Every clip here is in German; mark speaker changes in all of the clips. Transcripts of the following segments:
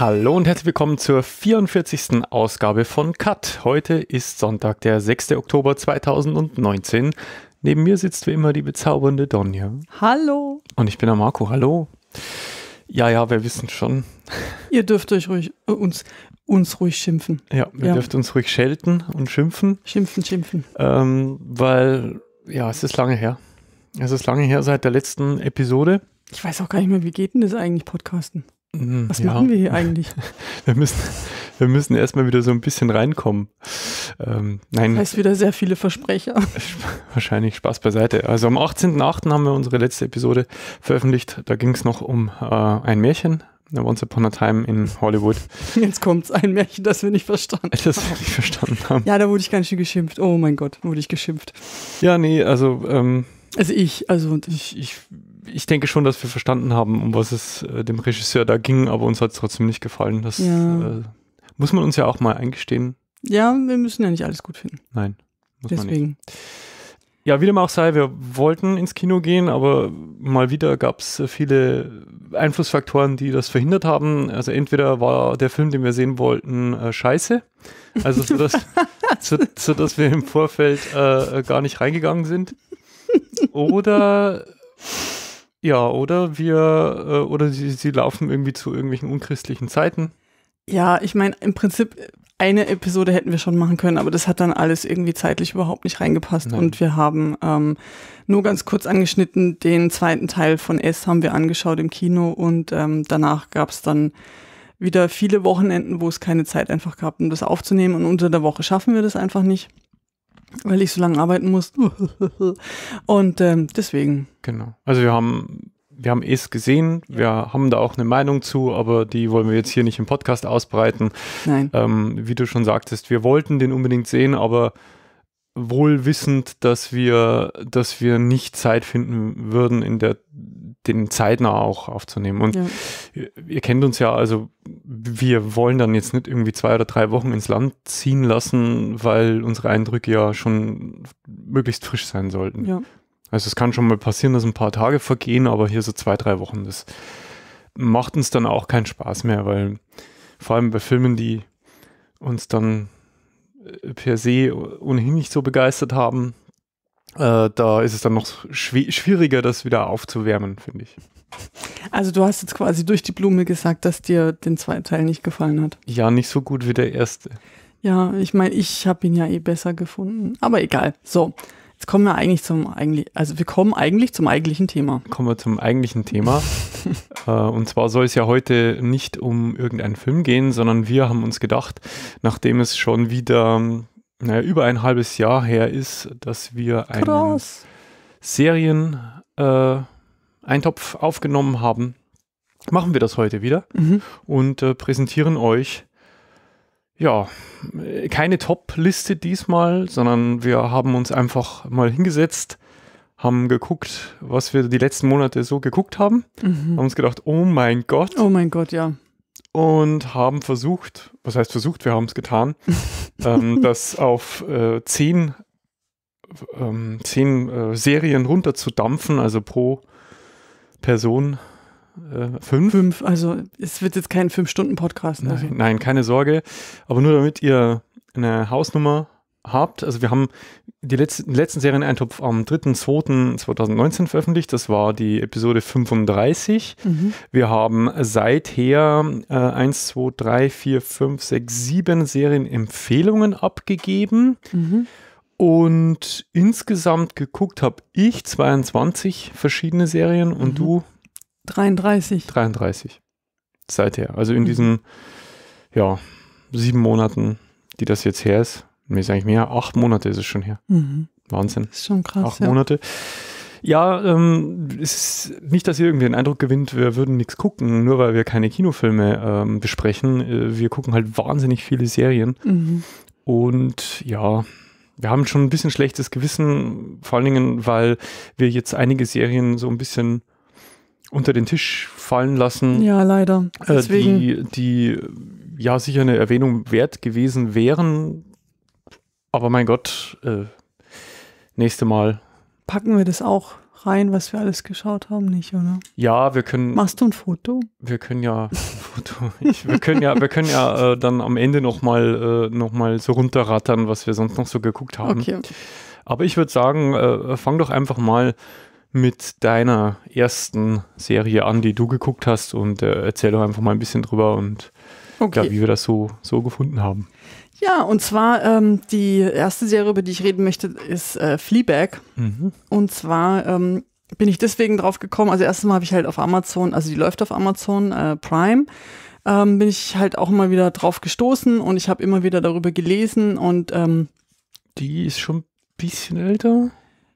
Speaker 1: Hallo und herzlich willkommen zur 44. Ausgabe von Cut. Heute ist Sonntag, der 6. Oktober 2019. Neben mir sitzt wie immer die bezaubernde Donja. Hallo. Und ich bin der Marco. Hallo. Ja, ja, wir wissen schon.
Speaker 2: Ihr dürft euch ruhig, äh, uns, uns ruhig schimpfen. Ja, ihr ja. dürft
Speaker 1: uns ruhig schelten und schimpfen. Schimpfen, schimpfen. Ähm, weil, ja, es ist lange her. Es ist lange her seit der letzten Episode.
Speaker 2: Ich weiß auch gar nicht mehr, wie geht denn das eigentlich, Podcasten? Mhm, Was ja. machen wir hier eigentlich?
Speaker 1: Wir müssen, wir müssen erstmal wieder so ein bisschen reinkommen. Ähm, nein. Das heißt wieder
Speaker 2: sehr viele Versprecher.
Speaker 1: Wahrscheinlich Spaß beiseite. Also am 18.08. haben wir unsere letzte Episode veröffentlicht. Da ging es noch um äh, ein Märchen. Once Upon a Time in Hollywood.
Speaker 2: Jetzt kommt ein Märchen, das wir nicht verstanden haben. Das wir nicht verstanden haben. Ja, da wurde ich ganz schön geschimpft. Oh mein Gott, wurde ich geschimpft.
Speaker 1: Ja, nee, also. Ähm, also
Speaker 2: ich, also ich, ich
Speaker 1: ich denke schon, dass wir verstanden haben, um was es äh, dem Regisseur da ging, aber uns hat es trotzdem nicht gefallen. Das ja. äh, muss man uns ja auch mal eingestehen.
Speaker 2: Ja, wir müssen ja nicht alles gut finden. Nein, muss Deswegen. man
Speaker 1: nicht. Ja, wie dem auch sei, wir wollten ins Kino gehen, aber mal wieder gab es äh, viele Einflussfaktoren, die das verhindert haben. Also entweder war der Film, den wir sehen wollten, äh, scheiße. Also sodass, so, so wir im Vorfeld äh, gar nicht reingegangen sind. Oder ja, oder wir, äh, oder sie, sie laufen irgendwie zu irgendwelchen unchristlichen Zeiten.
Speaker 2: Ja, ich meine, im Prinzip eine Episode hätten wir schon machen können, aber das hat dann alles irgendwie zeitlich überhaupt nicht reingepasst. Nein. Und wir haben ähm, nur ganz kurz angeschnitten, den zweiten Teil von S haben wir angeschaut im Kino und ähm, danach gab es dann wieder viele Wochenenden, wo es keine Zeit einfach gab, um das aufzunehmen. Und unter der Woche schaffen wir das einfach nicht weil ich so lange arbeiten muss. Und ähm, deswegen.
Speaker 1: Genau. Also wir haben wir haben es gesehen, wir haben da auch eine Meinung zu, aber die wollen wir jetzt hier nicht im Podcast ausbreiten. Nein. Ähm, wie du schon sagtest, wir wollten den unbedingt sehen, aber wohl wissend, dass wir, dass wir nicht Zeit finden würden in der den zeitnah auch aufzunehmen. Und ja. ihr, kennt uns ja, also wir wollen dann jetzt nicht irgendwie zwei oder drei Wochen ins Land ziehen lassen, weil unsere Eindrücke ja schon möglichst frisch sein sollten. Ja. Also es kann schon mal passieren, dass ein paar Tage vergehen, aber hier so zwei, drei Wochen, das macht uns dann auch keinen Spaß mehr, weil vor allem bei Filmen, die uns dann äh, per se ohnehin nicht so begeistert haben, äh, da ist es dann noch schw schwieriger, das wieder aufzuwärmen, finde ich.
Speaker 2: Also du hast jetzt quasi durch die Blume gesagt, dass dir den zweiten Teil nicht gefallen hat.
Speaker 1: Ja, nicht so gut wie der erste.
Speaker 2: Ja, ich meine, ich habe ihn ja eh besser gefunden. Aber egal. So, jetzt kommen wir eigentlich zum eigentlich, also
Speaker 1: wir kommen eigentlich zum eigentlichen Thema. Kommen wir zum eigentlichen Thema. äh, und zwar soll es ja heute nicht um irgendeinen Film gehen, sondern wir haben uns gedacht, nachdem es schon wieder ähm, naja, über ein halbes Jahr her ist, dass wir einen Krass. Serien-Eintopf äh, aufgenommen haben, machen wir das heute wieder mhm. und äh, präsentieren euch ja, keine Top-Liste diesmal, sondern wir haben uns einfach mal hingesetzt, haben geguckt, was wir die letzten Monate so geguckt haben, mhm. haben uns gedacht, oh mein Gott. Oh mein Gott, ja und haben versucht, was heißt versucht, wir haben es getan, ähm, das auf äh, zehn, ähm, zehn äh, Serien runterzudampfen, also pro Person äh, fünf. Fünf, also es wird jetzt kein Fünf-Stunden-Podcast. Ne? Nein, nein, keine Sorge, aber nur damit ihr eine Hausnummer habt. Also wir haben die letzten, letzten Serieneintopf am 3.2.2019 veröffentlicht. Das war die Episode 35. Mhm. Wir haben seither äh, 1, 2, 3, 4, 5, 6, 7 Serienempfehlungen abgegeben. Mhm. Und insgesamt geguckt habe ich 22 verschiedene Serien und mhm. du 33. 33. Seither. Also in mhm. diesen ja, sieben Monaten, die das jetzt her ist mir ist eigentlich mehr, acht Monate ist es schon her. Mhm. Wahnsinn. Das ist schon krass. Acht ja. Monate. Ja, ähm, es ist nicht, dass ihr irgendwie den Eindruck gewinnt, wir würden nichts gucken, nur weil wir keine Kinofilme ähm, besprechen. Äh, wir gucken halt wahnsinnig viele Serien. Mhm. Und ja, wir haben schon ein bisschen schlechtes Gewissen, vor allen Dingen, weil wir jetzt einige Serien so ein bisschen unter den Tisch fallen lassen. Ja, leider. Äh, die, die ja sicher eine Erwähnung wert gewesen wären, aber mein Gott, äh, nächste Mal.
Speaker 2: Packen wir das auch rein, was wir alles geschaut haben, nicht, oder?
Speaker 1: Ja, wir können. Machst du ein Foto? Wir können ja Foto. Ich, wir können ja, wir können ja äh, dann am Ende nochmal äh, noch so runterrattern, was wir sonst noch so geguckt haben. Okay. Aber ich würde sagen, äh, fang doch einfach mal mit deiner ersten Serie an, die du geguckt hast und äh, erzähl doch einfach mal ein bisschen drüber und okay. ja, wie wir das so, so gefunden haben.
Speaker 2: Ja, und zwar ähm, die erste Serie, über die ich reden möchte, ist äh, Fleabag. Mhm. Und zwar ähm, bin ich deswegen drauf gekommen, also erstes mal habe ich halt auf Amazon, also die läuft auf Amazon äh, Prime, ähm, bin ich halt auch immer wieder drauf gestoßen und ich habe immer wieder darüber gelesen und ähm,
Speaker 1: Die ist schon ein
Speaker 2: bisschen älter?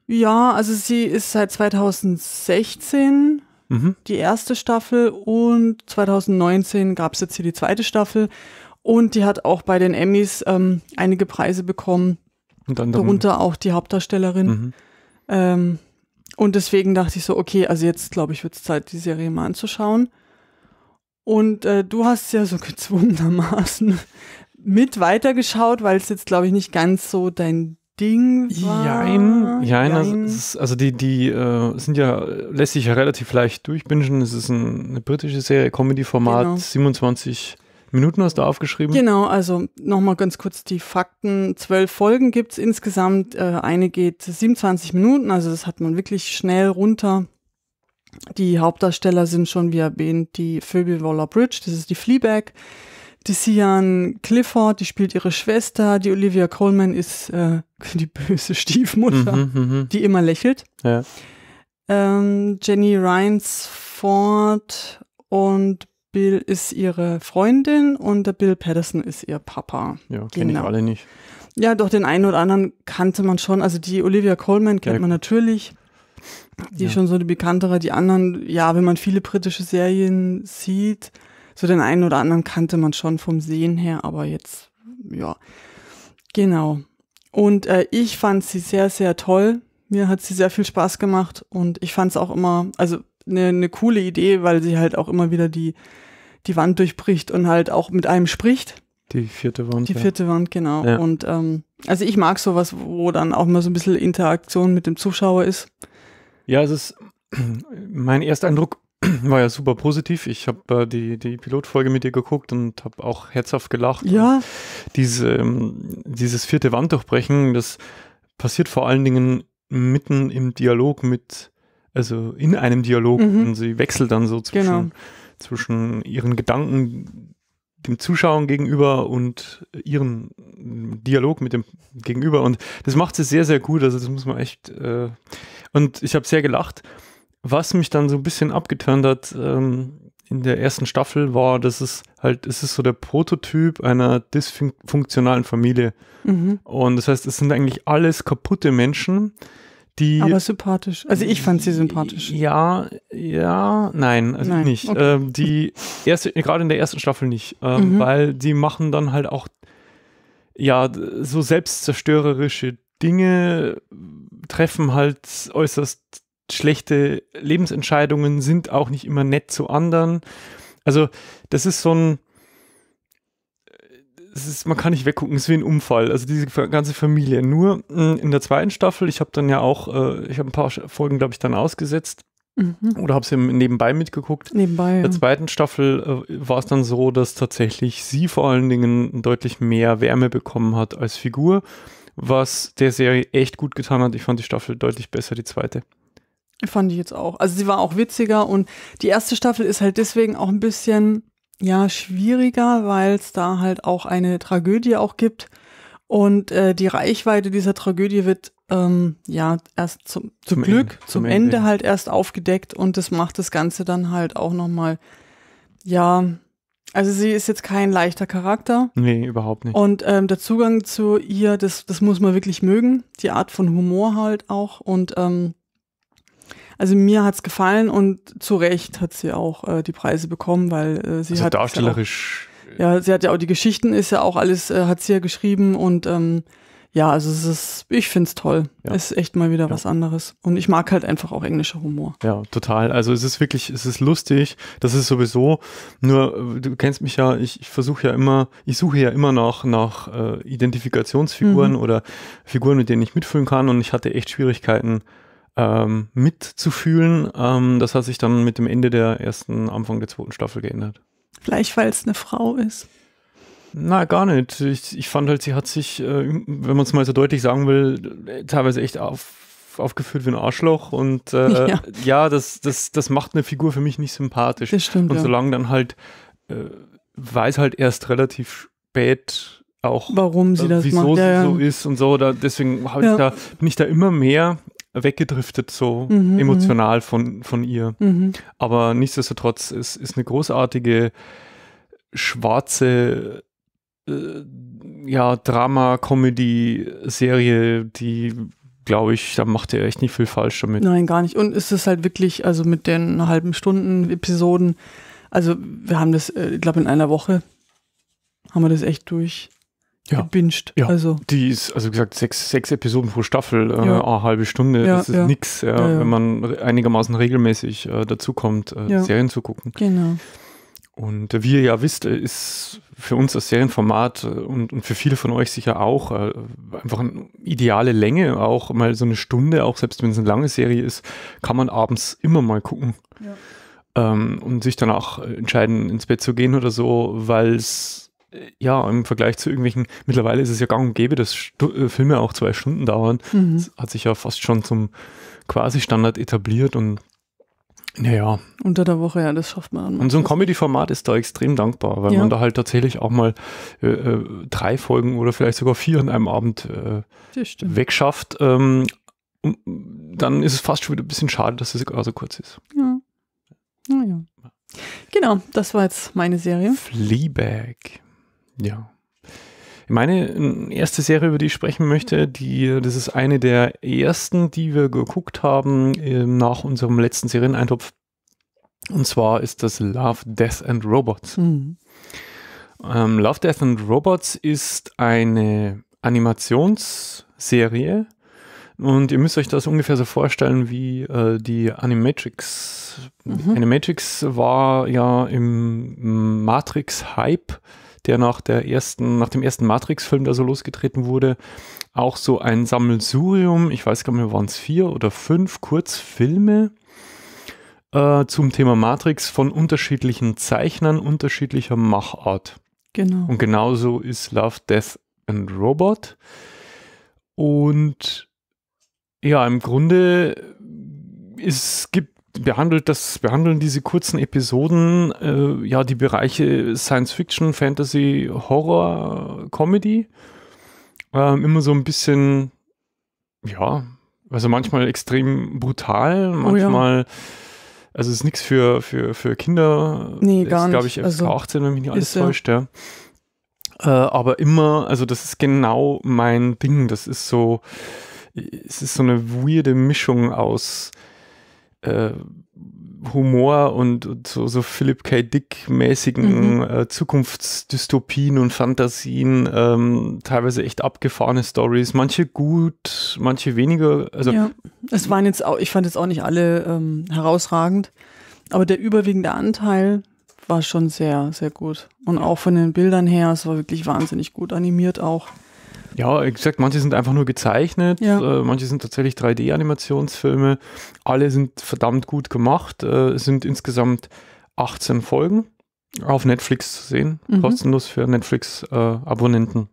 Speaker 2: Ja, also sie ist seit 2016 mhm. die erste Staffel und 2019 gab es jetzt hier die zweite Staffel und die hat auch bei den Emmys ähm, einige Preise bekommen. Darunter auch die Hauptdarstellerin. Mhm. Ähm, und deswegen dachte ich so, okay, also jetzt glaube ich, wird es Zeit, die Serie mal anzuschauen. Und äh, du hast ja so gezwungenermaßen mit weitergeschaut, weil es jetzt, glaube ich, nicht ganz so dein Ding war. Jein, jein. Also jein. Ist, also
Speaker 1: die, die äh, sind ja, lässt sich ja relativ leicht durchbingen. Es ist ein, eine britische Serie, Comedy-Format, genau. 27 Minuten hast du aufgeschrieben?
Speaker 2: Genau, also nochmal ganz kurz die Fakten. Zwölf Folgen gibt's insgesamt. Äh, eine geht 27 Minuten, also das hat man wirklich schnell runter. Die Hauptdarsteller sind schon, wie erwähnt, die Phoebe Waller-Bridge, das ist die Fleabag. Die Sian Clifford, die spielt ihre Schwester. Die Olivia Coleman ist äh, die böse Stiefmutter, mhm, mhm, mhm, die immer lächelt. Ja. Ähm, Jenny Rhines Ford und Bill ist ihre Freundin und der Bill Patterson ist ihr Papa. Ja, kenne genau. ich alle nicht. Ja, doch den einen oder anderen kannte man schon. Also die Olivia Coleman kennt ja. man natürlich. Die ja. schon so eine bekanntere. Die anderen, ja, wenn man viele britische Serien sieht, so den einen oder anderen kannte man schon vom Sehen her, aber jetzt, ja. Genau. Und äh, ich fand sie sehr, sehr toll. Mir hat sie sehr viel Spaß gemacht und ich fand es auch immer, also eine, eine coole Idee, weil sie halt auch immer wieder die, die Wand durchbricht und halt auch mit einem spricht. Die vierte Wand. Die vierte Wand, genau. Ja. Und ähm, also ich mag sowas, wo dann auch mal so ein bisschen Interaktion mit dem Zuschauer ist.
Speaker 1: Ja, es ist mein Ersteindruck war ja super positiv. Ich habe äh, die, die Pilotfolge mit dir geguckt und habe auch herzhaft gelacht. Ja. Diese, ähm, dieses vierte Wand durchbrechen, das passiert vor allen Dingen mitten im Dialog mit also in einem Dialog mhm. und sie wechselt dann so zwischen, genau. zwischen ihren Gedanken dem Zuschauen gegenüber und ihren Dialog mit dem Gegenüber. Und das macht sie sehr, sehr gut. Also das muss man echt. Äh und ich habe sehr gelacht. Was mich dann so ein bisschen abgeturnt hat ähm, in der ersten Staffel war, dass es halt, es ist so der Prototyp einer dysfunktionalen Familie. Mhm. Und das heißt, es sind eigentlich alles kaputte Menschen, die, Aber
Speaker 2: sympathisch. Also ich fand sie sympathisch. Ja,
Speaker 1: ja, nein, also nein. nicht. Okay. Ähm, die erste, gerade in der ersten Staffel nicht, ähm, mhm. weil die machen dann halt auch ja so selbstzerstörerische Dinge, treffen halt äußerst schlechte Lebensentscheidungen, sind auch nicht immer nett zu anderen. Also das ist so ein ist, man kann nicht weggucken, es ist wie ein Unfall. Also diese ganze Familie. Nur hm, in der zweiten Staffel, ich habe dann ja auch, äh, ich habe ein paar Folgen, glaube ich, dann ausgesetzt. Mhm. Oder habe sie nebenbei mitgeguckt. Nebenbei. In der zweiten Staffel äh, war es dann so, dass tatsächlich sie vor allen Dingen deutlich mehr Wärme bekommen hat als Figur, was der Serie echt gut getan hat. Ich fand die Staffel deutlich besser, die zweite.
Speaker 2: Fand ich jetzt auch. Also sie war auch witziger und die erste Staffel ist halt deswegen auch ein bisschen ja schwieriger, weil es da halt auch eine Tragödie auch gibt. Und äh, die Reichweite dieser Tragödie wird ähm, ja erst zum, zum, zum Glück, Ende, zum Ende, Ende, halt erst aufgedeckt und das macht das Ganze dann halt auch nochmal, ja, also sie ist jetzt kein leichter Charakter.
Speaker 1: Nee, überhaupt nicht.
Speaker 2: Und ähm, der Zugang zu ihr, das, das muss man wirklich mögen, die Art von Humor halt auch und ähm, also mir hat es gefallen und zu Recht hat sie auch äh, die Preise bekommen, weil äh, sie also hat darstellerisch. Ja, auch, ja, sie hat ja auch die Geschichten, ist ja auch alles, äh, hat sie ja geschrieben und ähm, ja, also es ist, ich find's toll. Ja. Es ist echt mal wieder ja. was anderes. Und ich mag halt einfach auch englischer Humor.
Speaker 1: Ja, total. Also es ist wirklich, es ist lustig. Das ist sowieso, nur äh, du kennst mich ja, ich, ich versuche ja immer, ich suche ja immer nach, nach äh, Identifikationsfiguren mhm. oder Figuren, mit denen ich mitfühlen kann. Und ich hatte echt Schwierigkeiten, ähm, mitzufühlen. Ähm, das hat sich dann mit dem Ende der ersten, Anfang der zweiten Staffel geändert.
Speaker 2: Vielleicht, weil es eine Frau ist.
Speaker 1: Na, gar nicht. Ich, ich fand halt, sie hat sich, äh, wenn man es mal so deutlich sagen will, teilweise echt auf, aufgeführt wie ein Arschloch und äh, ja, ja das, das, das macht eine Figur für mich nicht sympathisch. Das stimmt, und solange dann halt äh, weiß halt erst relativ spät auch, warum sie äh, wieso macht. Ja, sie so ist und so. Da, deswegen habe ich da, bin ich da immer mehr weggedriftet, so mhm, mhm, emotional von, von ihr. Mhm. Aber nichtsdestotrotz, es ist eine großartige schwarze äh, ja, Drama-Comedy-Serie, die glaube ich, da macht ihr echt nicht viel falsch damit.
Speaker 2: Nein, gar nicht. Und es ist halt wirklich, also mit den halben Stunden Episoden, also wir haben das, äh, ich glaube, in einer Woche haben wir das echt durch ja. gebinged. Ja. Also.
Speaker 1: Die ist, also gesagt, sechs, sechs Episoden pro Staffel, äh, ja. eine halbe Stunde, ja, das ist nix, wenn man einigermaßen regelmäßig äh, dazu kommt, äh, Serien zu gucken. Genau. Und äh, wie ihr ja wisst, äh, ist für uns das Serienformat äh, und, und für viele von euch sicher auch äh, einfach eine ideale Länge, auch mal so eine Stunde, auch selbst wenn es eine lange Serie ist, kann man abends immer mal gucken. Ja. Ähm, und sich danach entscheiden, ins Bett zu gehen oder so, weil es ja, im Vergleich zu irgendwelchen, mittlerweile ist es ja gang und gäbe, dass Stu äh, Filme auch zwei Stunden dauern. Mhm. Das hat sich ja fast schon zum quasi Standard etabliert und naja.
Speaker 2: Unter der Woche, ja, das schafft man. Und so ein
Speaker 1: Comedy-Format ist da extrem dankbar, weil ja. man da halt tatsächlich auch mal äh, äh drei Folgen oder vielleicht sogar vier an einem Abend äh, wegschafft. Ähm, dann ist es fast schon wieder ein bisschen schade, dass es gar so kurz ist.
Speaker 2: Ja. Naja. Genau, das war jetzt meine Serie.
Speaker 1: Fleabag. Ja. Meine ähm, erste Serie, über die ich sprechen möchte, die, das ist eine der ersten, die wir geguckt haben ähm, nach unserem letzten Serieneintopf. Und zwar ist das Love, Death and Robots. Mhm. Ähm, Love, Death and Robots ist eine Animationsserie. Und ihr müsst euch das ungefähr so vorstellen wie äh, die Animatrix. Mhm. Animatrix war ja im Matrix-Hype der nach, der ersten, nach dem ersten Matrix-Film, der so losgetreten wurde, auch so ein Sammelsurium, ich weiß gar nicht mehr, waren es vier oder fünf Kurzfilme äh, zum Thema Matrix von unterschiedlichen Zeichnern, unterschiedlicher Machart. Genau. Und genauso ist Love, Death and Robot. Und ja, im Grunde es gibt behandelt das, behandeln diese kurzen Episoden äh, ja die Bereiche Science Fiction, Fantasy, Horror, Comedy. Ähm, immer so ein bisschen, ja, also manchmal extrem brutal, manchmal. Oh ja. Also es ist nichts für, für, für Kinder. Nee, gar ist, glaub nicht. glaube ich, FSK also, 18, wenn mich nicht alles täuscht, ja. Äh, aber immer, also das ist genau mein Ding. Das ist so, es ist so eine weirde Mischung aus äh, Humor und, und, so, so Philip K. Dick-mäßigen mhm. äh, Zukunftsdystopien und Fantasien, ähm, teilweise echt abgefahrene Stories, manche gut, manche weniger. Also ja,
Speaker 2: es waren jetzt auch, ich fand jetzt auch nicht alle ähm, herausragend, aber der überwiegende Anteil war schon sehr, sehr gut. Und auch von den Bildern her, es war wirklich wahnsinnig gut animiert auch.
Speaker 1: Ja, wie gesagt, manche sind einfach nur gezeichnet, ja. äh, manche sind tatsächlich 3D-Animationsfilme. Alle sind verdammt gut gemacht. Äh, es sind insgesamt 18 Folgen auf Netflix zu sehen, mhm. kostenlos für Netflix-Abonnenten.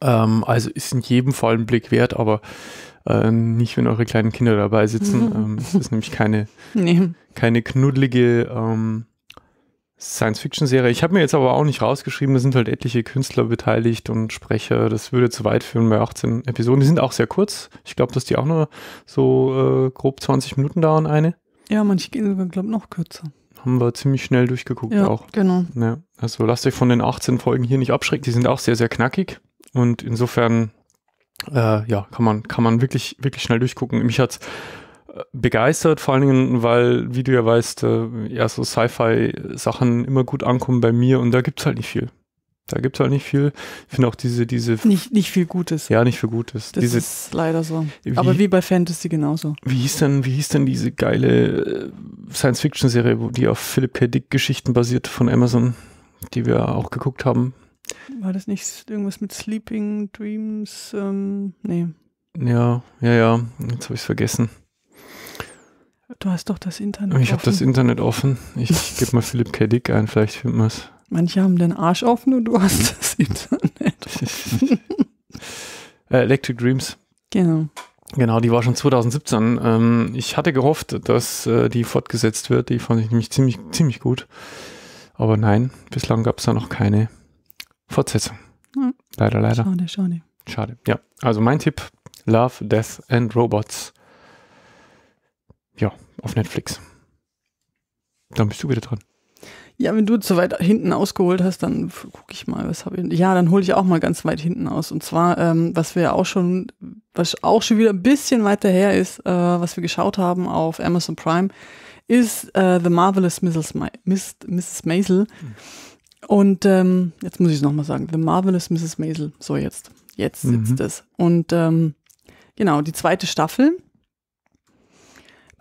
Speaker 1: Äh, ähm, also ist in jedem Fall ein Blick wert, aber äh, nicht, wenn eure kleinen Kinder dabei sitzen. Mhm. Ähm, es ist nämlich keine, nee. keine knuddelige ähm, Science-Fiction-Serie. Ich habe mir jetzt aber auch nicht rausgeschrieben, da sind halt etliche Künstler beteiligt und Sprecher. Das würde zu weit führen bei 18 Episoden. Die sind auch sehr kurz. Ich glaube, dass die auch nur so äh, grob 20 Minuten dauern, eine.
Speaker 2: Ja, manche gehen sogar, glaube ich, noch kürzer.
Speaker 1: Haben wir ziemlich schnell durchgeguckt ja, auch. Genau. Ja, also lasst euch von den 18 Folgen hier nicht abschrecken. Die sind auch sehr, sehr knackig. Und insofern, äh, ja, kann man, kann man wirklich, wirklich schnell durchgucken. Mich hat es begeistert, vor allen Dingen, weil, wie du ja weißt, äh, ja, so Sci-Fi-Sachen immer gut ankommen bei mir und da gibt es halt nicht viel. Da gibt es halt nicht viel. Ich finde auch diese, diese. Nicht, nicht viel Gutes. Ja, nicht viel Gutes. Das diese, ist leider so. Wie, Aber wie bei
Speaker 2: Fantasy genauso.
Speaker 1: Wie hieß denn, wie hieß denn diese geile äh, Science-Fiction-Serie, die auf Philipp K. Dick-Geschichten basiert von Amazon, die wir auch geguckt haben?
Speaker 2: War das nicht irgendwas mit Sleeping Dreams? Ähm, nee.
Speaker 1: Ja, ja, ja. Jetzt habe ich es vergessen.
Speaker 2: Du hast doch das Internet ich offen. Ich habe das
Speaker 1: Internet offen. Ich gebe mal Philipp K. Dick ein, vielleicht finden wir es.
Speaker 2: Manche haben den Arsch offen und du hast das Internet offen.
Speaker 1: Äh, Electric Dreams. Genau. Genau, die war schon 2017. Ähm, ich hatte gehofft, dass äh, die fortgesetzt wird. Die fand ich nämlich ziemlich, ziemlich gut. Aber nein, bislang gab es da noch keine Fortsetzung. Hm. Leider, leider. Schade, schade. Schade, ja. Also mein Tipp, Love, Death and Robots ja, auf Netflix. Dann bist du wieder dran.
Speaker 2: Ja, wenn du zu weit hinten ausgeholt hast, dann gucke ich mal, was habe ich. Ja, dann hole ich auch mal ganz weit hinten aus. Und zwar, ähm, was wir auch schon, was auch schon wieder ein bisschen weiter her ist, äh, was wir geschaut haben auf Amazon Prime, ist äh, The Marvelous Mrs. Ma Miss, Mrs. Maisel. Mhm. Und ähm, jetzt muss ich es nochmal sagen, The Marvelous Mrs. Maisel. So jetzt. Jetzt sitzt mhm. es. Und ähm, genau, die zweite Staffel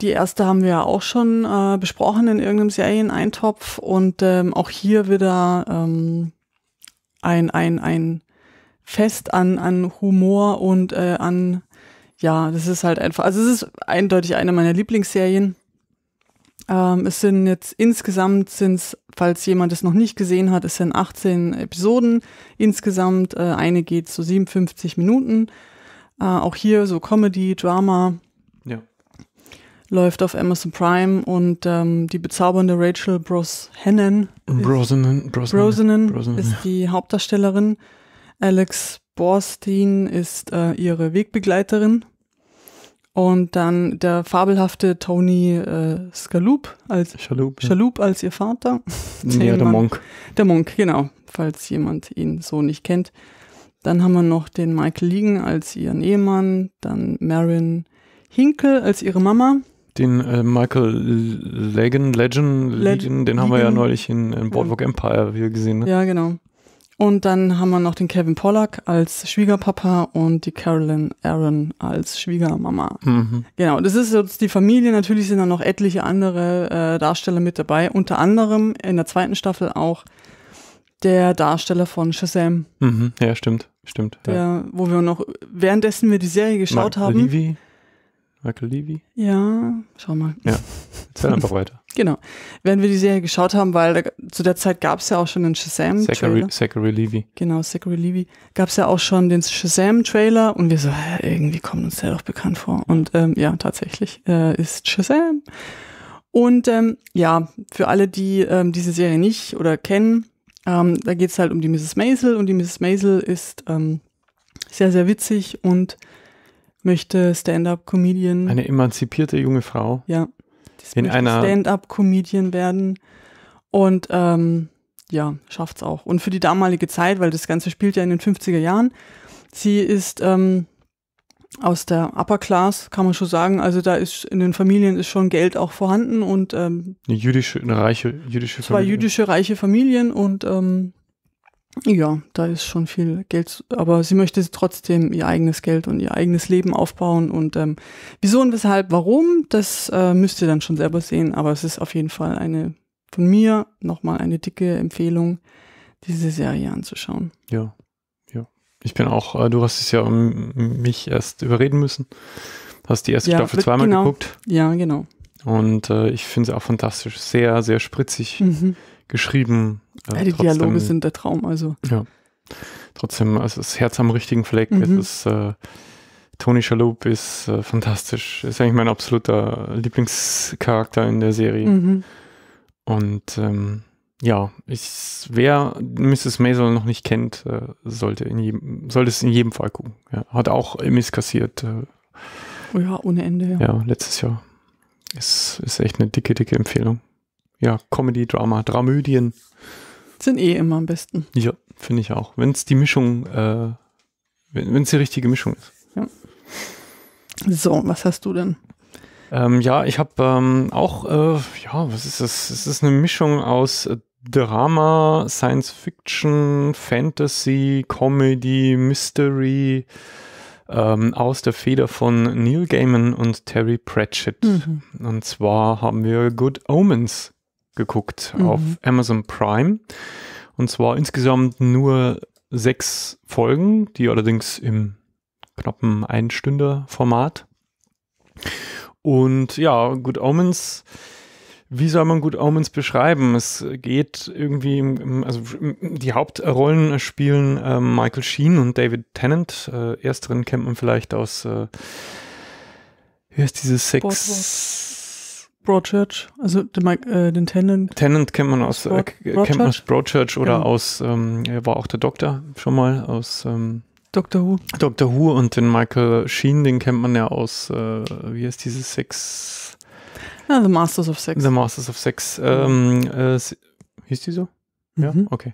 Speaker 2: die erste haben wir ja auch schon äh, besprochen in irgendeinem Serieneintopf und ähm, auch hier wieder ähm, ein, ein, ein Fest an, an Humor und äh, an, ja, das ist halt einfach, also es ist eindeutig eine meiner Lieblingsserien. Ähm, es sind jetzt insgesamt sind's, falls jemand es noch nicht gesehen hat, es sind 18 Episoden insgesamt. Äh, eine geht zu so 57 Minuten. Äh, auch hier so Comedy, Drama. Ja läuft auf Amazon Prime und ähm, die bezaubernde Rachel Brosnahan Brosnan, ist, Brosnan, Brosnan, ist die Hauptdarstellerin. Alex Borstein ist äh, ihre Wegbegleiterin. Und dann der fabelhafte Tony äh, Scaloup als, Schaloup, Schaloup ja. als ihr Vater. ja, der Monk. Der Monk, genau, falls jemand ihn so nicht kennt. Dann haben wir noch den Michael Liegen als ihren Ehemann, dann Marin Hinkel als ihre Mama,
Speaker 1: den äh, Michael Legend, Legend, Legend, den haben Legend. wir ja neulich in, in Boardwalk Empire hier gesehen. Ne?
Speaker 2: Ja, genau. Und dann haben wir noch den Kevin Pollack als Schwiegerpapa und die Carolyn Aaron als Schwiegermama. Mhm. Genau, das ist jetzt die Familie. Natürlich sind da noch etliche andere äh, Darsteller mit dabei. Unter anderem in der zweiten Staffel auch der Darsteller von Shazam.
Speaker 1: Mhm. Ja, stimmt, stimmt. Der,
Speaker 2: ja. Wo wir noch, währenddessen wir die Serie geschaut Mark haben.
Speaker 1: Levy Michael Levy?
Speaker 2: Ja, schau mal.
Speaker 1: Ja, erzähl einfach weiter.
Speaker 2: Genau. Während wir die Serie geschaut haben, weil da, zu der Zeit gab es ja auch schon den Shazam-Trailer. Zachary Levy. Genau, Zachary Levy. Gab es ja auch schon den Shazam-Trailer und wir so, hä, irgendwie kommt uns der doch bekannt vor. Und ähm, ja, tatsächlich äh, ist Shazam. Und ähm, ja, für alle, die ähm, diese Serie nicht oder kennen, ähm, da es halt um die Mrs. Maisel und die Mrs. Maisel ist ähm, sehr, sehr witzig und möchte Stand-up-Comedian. Eine
Speaker 1: emanzipierte junge Frau. Ja. in einer
Speaker 2: Stand-up-Comedian werden. Und ähm, ja, schafft's auch. Und für die damalige Zeit, weil das Ganze spielt ja in den 50er Jahren, sie ist ähm, aus der Upper Class, kann man schon sagen. Also da ist in den Familien ist schon Geld auch vorhanden und ähm,
Speaker 1: eine jüdische, eine reiche jüdische Familie. Zwei
Speaker 2: jüdische reiche Familien und ähm, ja, da ist schon viel Geld, aber sie möchte trotzdem ihr eigenes Geld und ihr eigenes Leben aufbauen. Und ähm, wieso und weshalb, warum, das äh, müsst ihr dann schon selber sehen. Aber es ist auf jeden Fall eine von mir nochmal eine dicke Empfehlung, diese Serie anzuschauen.
Speaker 1: Ja, ja. Ich bin auch, äh, du hast es ja um mich erst überreden müssen. Hast die erste ja, Staffel zweimal genau. geguckt. Ja, genau. Und äh, ich finde sie auch fantastisch. Sehr, sehr spritzig. Mhm geschrieben. Äh, ja, die trotzdem, Dialoge sind der Traum, also. Ja. Trotzdem, also das Herz am richtigen Fleck, mhm. es ist äh, Tony Shalhoub ist äh, fantastisch. Ist eigentlich mein absoluter Lieblingscharakter in der Serie. Mhm. Und ähm, ja, ich, wer Mrs. Maisel noch nicht kennt, äh, sollte, in jedem, sollte es in jedem Fall gucken. Ja, hat auch Emmys kassiert. Äh,
Speaker 2: oh ja, ohne Ende. Ja, ja letztes
Speaker 1: Jahr. Ist, ist echt eine dicke, dicke Empfehlung ja, Comedy, Drama, Dramödien.
Speaker 2: Sind eh immer am besten.
Speaker 1: Ja, finde ich auch. Wenn es die Mischung, äh, wenn es die richtige Mischung ist.
Speaker 2: Ja. So, was hast du denn?
Speaker 1: Ähm, ja, ich habe ähm, auch, äh, ja, was ist das? Es ist eine Mischung aus äh, Drama, Science Fiction, Fantasy, Comedy, Mystery, ähm, aus der Feder von Neil Gaiman und Terry Pratchett. Mhm. Und zwar haben wir Good Omens geguckt mhm. auf Amazon Prime. Und zwar insgesamt nur sechs Folgen, die allerdings im knappen einstünder format Und ja, Good Omens wie soll man Good Omens beschreiben? Es geht irgendwie, also die Hauptrollen spielen äh, Michael Sheen und David Tennant. Äh, ersteren kennt man vielleicht aus, äh, wie heißt diese Sex? Boardwalk.
Speaker 2: Broadchurch, also den, äh, den Tennant.
Speaker 1: Tennant kennt man aus, äh, Broad, äh, kennt man aus Broadchurch oder genau. aus, ähm, er war auch der Doktor schon mal aus ähm, Doctor Who. Dr. Who und den Michael Sheen, den kennt man ja aus, äh, wie heißt diese Sex?
Speaker 2: Ja, ah, The Masters of Sex. The Masters
Speaker 1: of Sex. Ähm, äh, hieß die so? Mhm. Ja, okay.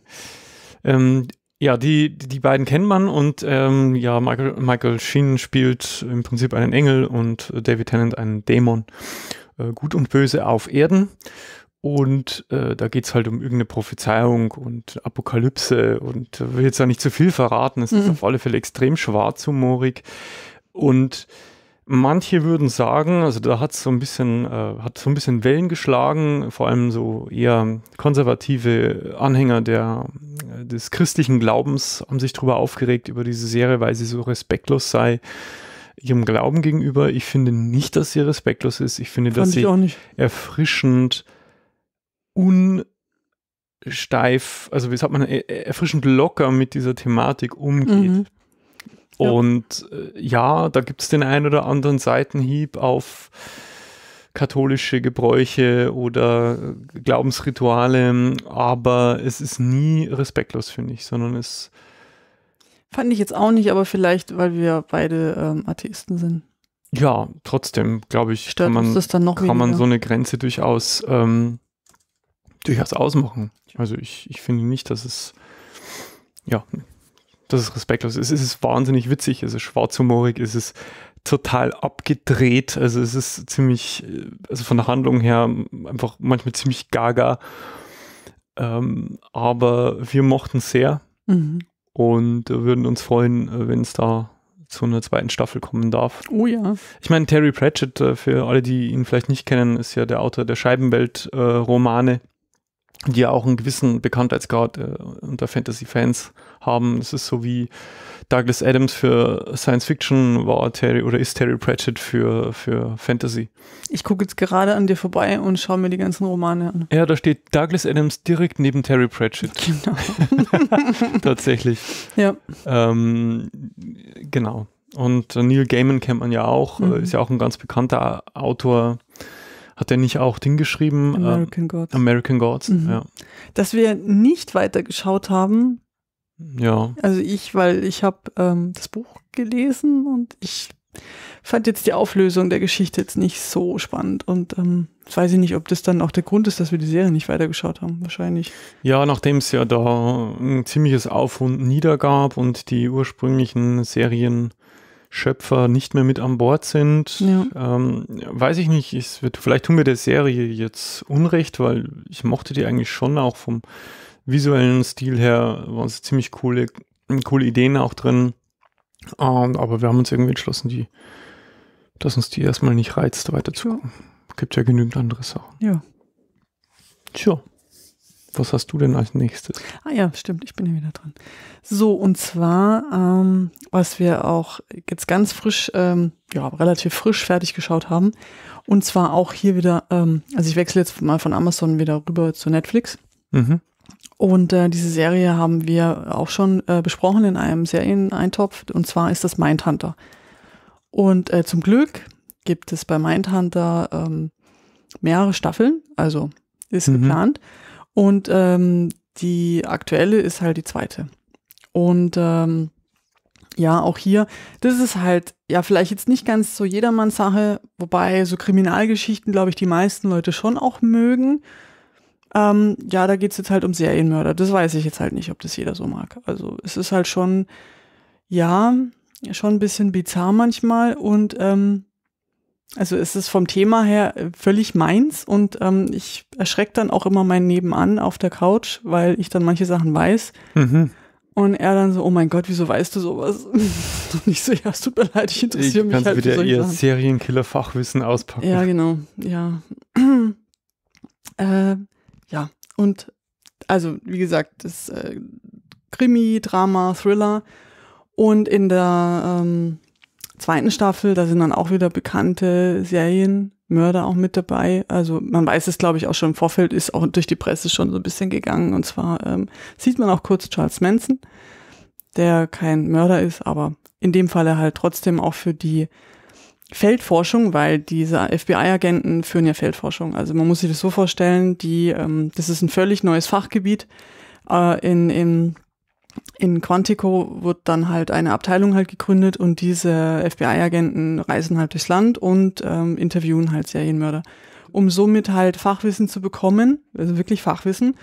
Speaker 1: Ähm, ja, die, die beiden kennt man und ähm, ja, Michael, Michael Sheen spielt im Prinzip einen Engel und David Tennant einen Dämon. Äh, gut und Böse auf Erden. Und äh, da geht es halt um irgendeine Prophezeiung und Apokalypse und äh, will jetzt ja nicht zu viel verraten. Es mhm. ist auf alle Fälle extrem schwarzhumorig. Und manche würden sagen, also da hat es so ein bisschen, äh, hat so ein bisschen Wellen geschlagen, vor allem so eher konservative Anhänger der, äh, des christlichen Glaubens haben sich darüber aufgeregt, über diese Serie, weil sie so respektlos sei ihrem Glauben gegenüber. Ich finde nicht, dass sie respektlos ist. Ich finde, Fand dass sie erfrischend unsteif, also wie sagt man, erfrischend locker mit dieser Thematik umgeht. Mhm. Und äh, ja, da gibt es den einen oder anderen Seitenhieb auf katholische Gebräuche oder äh, Glaubensrituale, aber es ist nie respektlos, finde ich, sondern es
Speaker 2: Fand ich jetzt auch nicht, aber vielleicht, weil wir beide ähm, Atheisten sind.
Speaker 1: Ja, trotzdem, glaube ich, Stört kann, man, kann man so eine Grenze durchaus, ähm, durchaus ausmachen. Also ich, ich finde nicht, dass es, ja, dass es respektlos ist. Es ist wahnsinnig witzig, es ist schwarzhumorig, es ist total abgedreht, also es ist ziemlich, äh, also von der Handlung her einfach manchmal ziemlich gaga. Ähm, aber wir mochten es sehr. Mhm und äh, würden uns freuen, äh, wenn es da zu einer zweiten Staffel kommen darf. Oh ja. Ich meine, Terry Pratchett, äh, für alle, die ihn vielleicht nicht kennen, ist ja der Autor der Scheibenwelt-Romane die ja auch einen gewissen Bekanntheitsgrad äh, unter Fantasy-Fans haben. Es ist so wie Douglas Adams für Science Fiction war Terry oder ist Terry Pratchett für, für Fantasy. Ich
Speaker 2: gucke jetzt gerade an dir vorbei und schaue mir die ganzen Romane an.
Speaker 1: Ja, da steht Douglas Adams direkt neben Terry Pratchett. Genau. Tatsächlich. Ja. Ähm, genau. Und Neil Gaiman kennt man ja auch, mhm. Äh, ist ja auch ein ganz bekannter Autor hat er nicht auch Ding geschrieben? Ähm, American äh, Gods. American Gods, mhm. ja.
Speaker 2: Dass wir nicht weiter geschaut haben. Ja. Also ich, weil ich habe ähm, das Buch gelesen und ich fand jetzt die Auflösung der Geschichte jetzt nicht so spannend und ähm, weiß ich nicht, ob das dann auch der Grund ist, dass wir die Serie nicht weitergeschaut haben, wahrscheinlich. Ja,
Speaker 1: nachdem es ja da ein ziemliches Auf und Nieder gab und die ursprünglichen Serien Schöpfer nicht mehr mit an Bord sind. Ja. Ähm, weiß ich nicht. Es wird, vielleicht tun wir der Serie jetzt Unrecht, weil ich mochte die eigentlich schon auch vom visuellen Stil her. Waren es ziemlich coole, coole Ideen auch drin. Ähm, aber wir haben uns irgendwie entschlossen, die, dass uns die erstmal nicht reizt, weiter zu. Ja. Gibt ja genügend andere Sachen. Ja. Sure. Was hast du denn als nächstes?
Speaker 2: Ah ja, stimmt, ich bin ja wieder dran. So, und zwar, ähm, was wir auch jetzt ganz frisch, ähm, ja, relativ frisch fertig geschaut haben. Und zwar auch hier wieder, ähm, also ich wechsle jetzt mal von Amazon wieder rüber zu Netflix. Mhm. Und äh, diese Serie haben wir auch schon äh, besprochen in einem Serieneintopf. Und zwar ist das Mindhunter. Und äh, zum Glück gibt es bei Mindhunter ähm, mehrere Staffeln, also ist mhm. geplant. Und ähm, die aktuelle ist halt die zweite. Und ähm, ja, auch hier, das ist halt, ja, vielleicht jetzt nicht ganz so jedermanns Sache, wobei so Kriminalgeschichten, glaube ich, die meisten Leute schon auch mögen. Ähm, ja, da geht's jetzt halt um Serienmörder. Das weiß ich jetzt halt nicht, ob das jeder so mag. Also es ist halt schon, ja, schon ein bisschen bizarr manchmal und ähm, also es ist vom Thema her äh, völlig meins und ähm, ich erschrecke dann auch immer meinen Nebenan auf der Couch, weil ich dann manche Sachen weiß. Mhm. Und er dann so, oh mein Gott, wieso weißt du sowas? und ich so, ja, es tut mir leid, ich interessiere ich mich halt. wieder ihr
Speaker 1: Serienkiller-Fachwissen auspacken. Ja,
Speaker 2: genau, ja. äh, ja, und also, wie gesagt, das äh, Krimi, Drama, Thriller. Und in der ähm, zweiten Staffel, da sind dann auch wieder bekannte Serienmörder auch mit dabei. Also man weiß es, glaube ich, auch schon im Vorfeld, ist auch durch die Presse schon so ein bisschen gegangen. Und zwar ähm, sieht man auch kurz Charles Manson, der kein Mörder ist, aber in dem Falle halt trotzdem auch für die Feldforschung, weil diese FBI-Agenten führen ja Feldforschung. Also man muss sich das so vorstellen, die, ähm, das ist ein völlig neues Fachgebiet äh, in, in in Quantico wird dann halt eine Abteilung halt gegründet und diese FBI-Agenten reisen halt durchs Land und ähm, interviewen halt Serienmörder, um somit halt Fachwissen zu bekommen, also wirklich Fachwissen,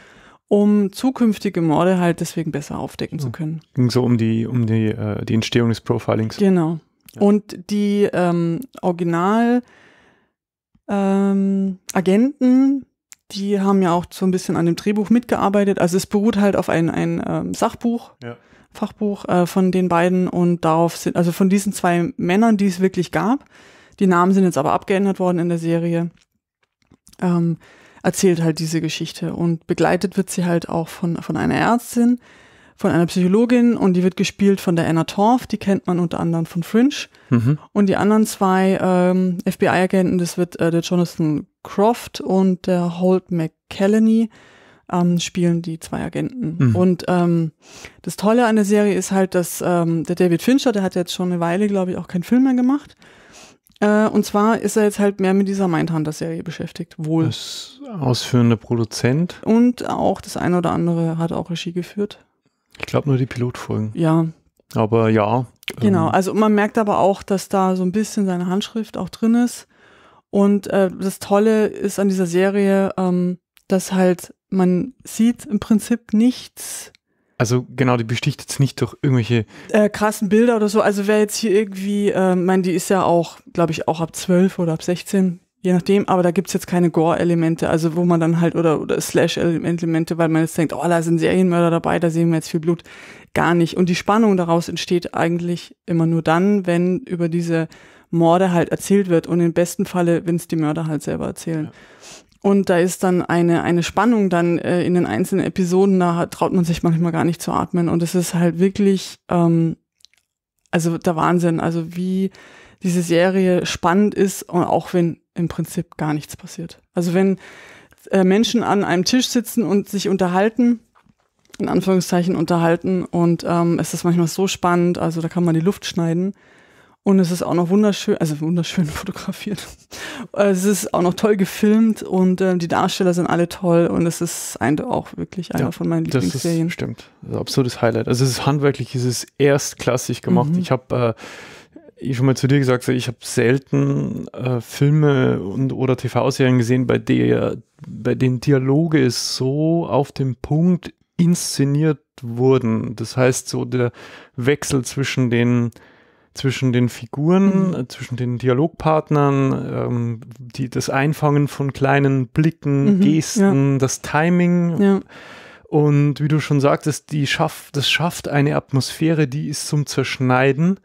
Speaker 2: um zukünftige Morde halt deswegen besser aufdecken ja. zu können.
Speaker 1: Ging so um die um die äh, die Entstehung des Profilings.
Speaker 2: Genau. Ja. Und die ähm, Original ähm, Agenten die haben ja auch so ein bisschen an dem Drehbuch mitgearbeitet. Also es beruht halt auf ein, ein ähm, Sachbuch, ja. Fachbuch äh, von den beiden und darauf sind, also von diesen zwei Männern, die es wirklich gab. Die Namen sind jetzt aber abgeändert worden in der Serie. Ähm, erzählt halt diese Geschichte und begleitet wird sie halt auch von, von einer Ärztin, von einer Psychologin und die wird gespielt von der Anna Torf, die kennt man unter anderem von Fringe. Mhm. Und die anderen zwei ähm, FBI-Agenten, das wird äh, der Jonathan Croft und der Holt McCallany, ähm, spielen die zwei Agenten. Mhm. Und ähm, das Tolle an der Serie ist halt, dass ähm, der David Fincher, der hat jetzt schon eine Weile, glaube ich, auch keinen Film mehr gemacht. Äh, und zwar ist er jetzt halt mehr mit dieser Mindhunter-Serie beschäftigt, wohl. Das
Speaker 1: ausführende Produzent.
Speaker 2: Und auch das eine oder andere hat auch Regie geführt.
Speaker 1: Ich glaube nur die Pilotfolgen. Ja. Aber ja. Genau, ähm, also man
Speaker 2: merkt aber auch, dass da so ein bisschen seine Handschrift auch drin ist. Und äh, das Tolle ist an dieser Serie, ähm, dass halt man sieht im Prinzip
Speaker 1: nichts. Also genau, die besticht jetzt nicht durch irgendwelche
Speaker 2: äh, krassen Bilder oder so. Also wer jetzt hier irgendwie, äh, meine, die ist ja auch, glaube ich, auch ab 12 oder ab 16 Je nachdem, aber da gibt's jetzt keine Gore-Elemente, also wo man dann halt, oder, oder Slash-Elemente, weil man jetzt denkt, oh, da sind Serienmörder dabei, da sehen wir jetzt viel Blut. Gar nicht. Und die Spannung daraus entsteht eigentlich immer nur dann, wenn über diese Morde halt erzählt wird und im besten Falle, wenn's die Mörder halt selber erzählen. Ja. Und da ist dann eine, eine Spannung dann äh, in den einzelnen Episoden, da traut man sich manchmal gar nicht zu atmen. Und es ist halt wirklich, ähm, also der Wahnsinn, also wie diese Serie spannend ist und auch wenn im Prinzip gar nichts passiert. Also wenn äh, Menschen an einem Tisch sitzen und sich unterhalten, in Anführungszeichen unterhalten und ähm, es ist manchmal so spannend, also da kann man die Luft schneiden und es ist auch noch wunderschön, also wunderschön fotografiert. Äh, es ist auch noch toll gefilmt und äh, die Darsteller sind alle toll und es ist ein, auch wirklich einer ja, von meinen Lieblingsserien. Das
Speaker 1: ist, stimmt, das ist absolutes Highlight. Also es ist handwerklich, es ist erstklassig gemacht. Mhm. Ich habe äh, eh schon mal zu dir gesagt, ich habe selten äh, Filme und oder TV-Serien gesehen, bei der bei den Dialoge so auf dem Punkt inszeniert wurden. Das heißt, so der Wechsel zwischen den zwischen den Figuren, mhm. Äh, zwischen den Dialogpartnern, ähm, die, das Einfangen von kleinen Blicken, mhm, Gesten, ja. das Timing. Ja. Und wie du schon sagtest, die schaff, das schafft eine Atmosphäre, die ist zum Zerschneiden.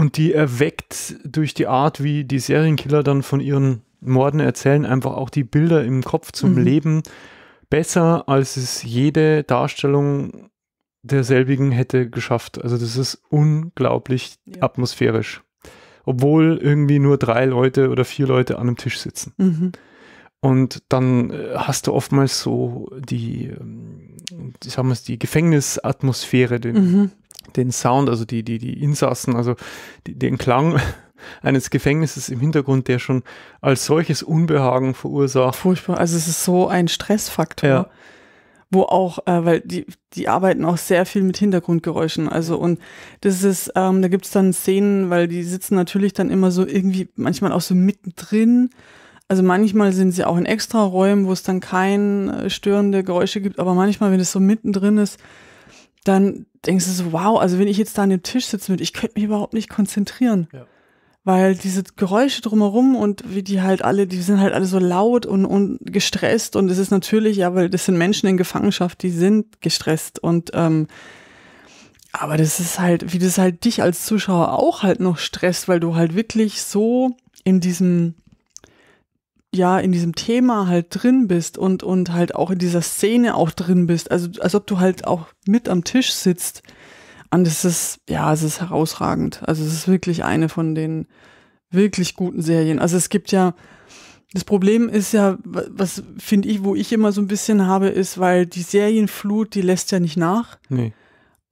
Speaker 1: Und die erweckt durch die Art, wie die Serienkiller dann von ihren Morden erzählen, einfach auch die Bilder im Kopf zum mhm. Leben besser, als es jede Darstellung derselbigen hätte geschafft. Also das ist unglaublich ja. atmosphärisch. Obwohl irgendwie nur drei Leute oder vier Leute an einem Tisch sitzen. Mhm. Und dann äh, hast du oftmals so die, ähm, ich sag mal, die Gefängnisatmosphäre, den, mhm den Sound, also die, die, die Insassen, also die, den Klang eines Gefängnisses im Hintergrund, der schon als solches Unbehagen verursacht. Furchtbar. Also es ist so ein Stressfaktor. Ja. Wo auch,
Speaker 2: äh, weil die, die arbeiten auch sehr viel mit Hintergrundgeräuschen. Also und das ist, ähm, da gibt es dann Szenen, weil die sitzen natürlich dann immer so irgendwie, manchmal auch so mittendrin. Also manchmal sind sie auch in extra Räumen, wo es dann kein äh, störende Geräusche gibt, aber manchmal, wenn es so mittendrin ist, dann denkst du so, wow, also wenn ich jetzt da an dem Tisch sitzen würde, ich könnte mich überhaupt nicht konzentrieren. Ja. Weil diese Geräusche drumherum und wie die halt alle, die sind halt alle so laut und, und gestresst und es ist natürlich, ja, weil das sind Menschen in Gefangenschaft, die sind gestresst und ähm, aber das ist halt, wie das halt dich als Zuschauer auch halt noch stresst, weil du halt wirklich so in diesem ja in diesem Thema halt drin bist und, und halt auch in dieser Szene auch drin bist, also als ob du halt auch mit am Tisch sitzt. Und es ist, ja, es ist herausragend. Also es ist wirklich eine von den wirklich guten Serien. Also es gibt ja, das Problem ist ja, was finde ich, wo ich immer so ein bisschen habe, ist, weil die Serienflut, die lässt ja nicht nach. Nee.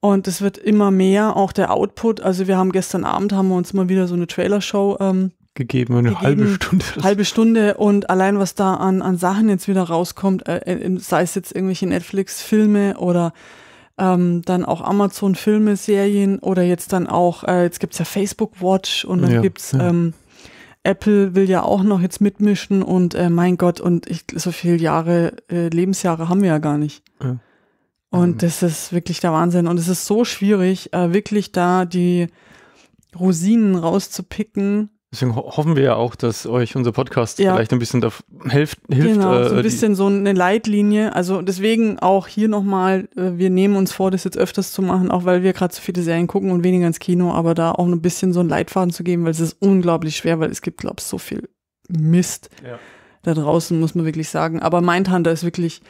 Speaker 2: Und es wird immer mehr, auch der Output. Also wir haben gestern Abend, haben wir uns mal wieder so eine Trailershow ähm, gegeben, eine gegeben, halbe Stunde. Halbe Stunde und allein was da an, an Sachen jetzt wieder rauskommt, äh, sei es jetzt irgendwelche Netflix-Filme oder ähm, dann auch Amazon-Filme, Serien oder jetzt dann auch, äh, jetzt gibt es ja Facebook Watch und dann ja, gibt es ja. ähm, Apple will ja auch noch jetzt mitmischen und äh, mein Gott, und ich, so viele Jahre, äh, Lebensjahre haben wir ja gar nicht. Ja. Und mhm. das ist wirklich der Wahnsinn. Und es ist so schwierig, äh, wirklich da die Rosinen rauszupicken,
Speaker 1: Deswegen ho hoffen wir ja auch, dass euch unser Podcast ja. vielleicht ein bisschen da hilft genau, äh, so ein bisschen
Speaker 2: so eine Leitlinie. Also deswegen auch hier nochmal, äh, wir nehmen uns vor, das jetzt öfters zu machen, auch weil wir gerade so viele Serien gucken und weniger ins Kino, aber da auch ein bisschen so einen Leitfaden zu geben, weil es ist unglaublich schwer, weil es gibt, glaube ich, so viel Mist. Ja. Da draußen muss man wirklich sagen. Aber Mindhunter ist wirklich,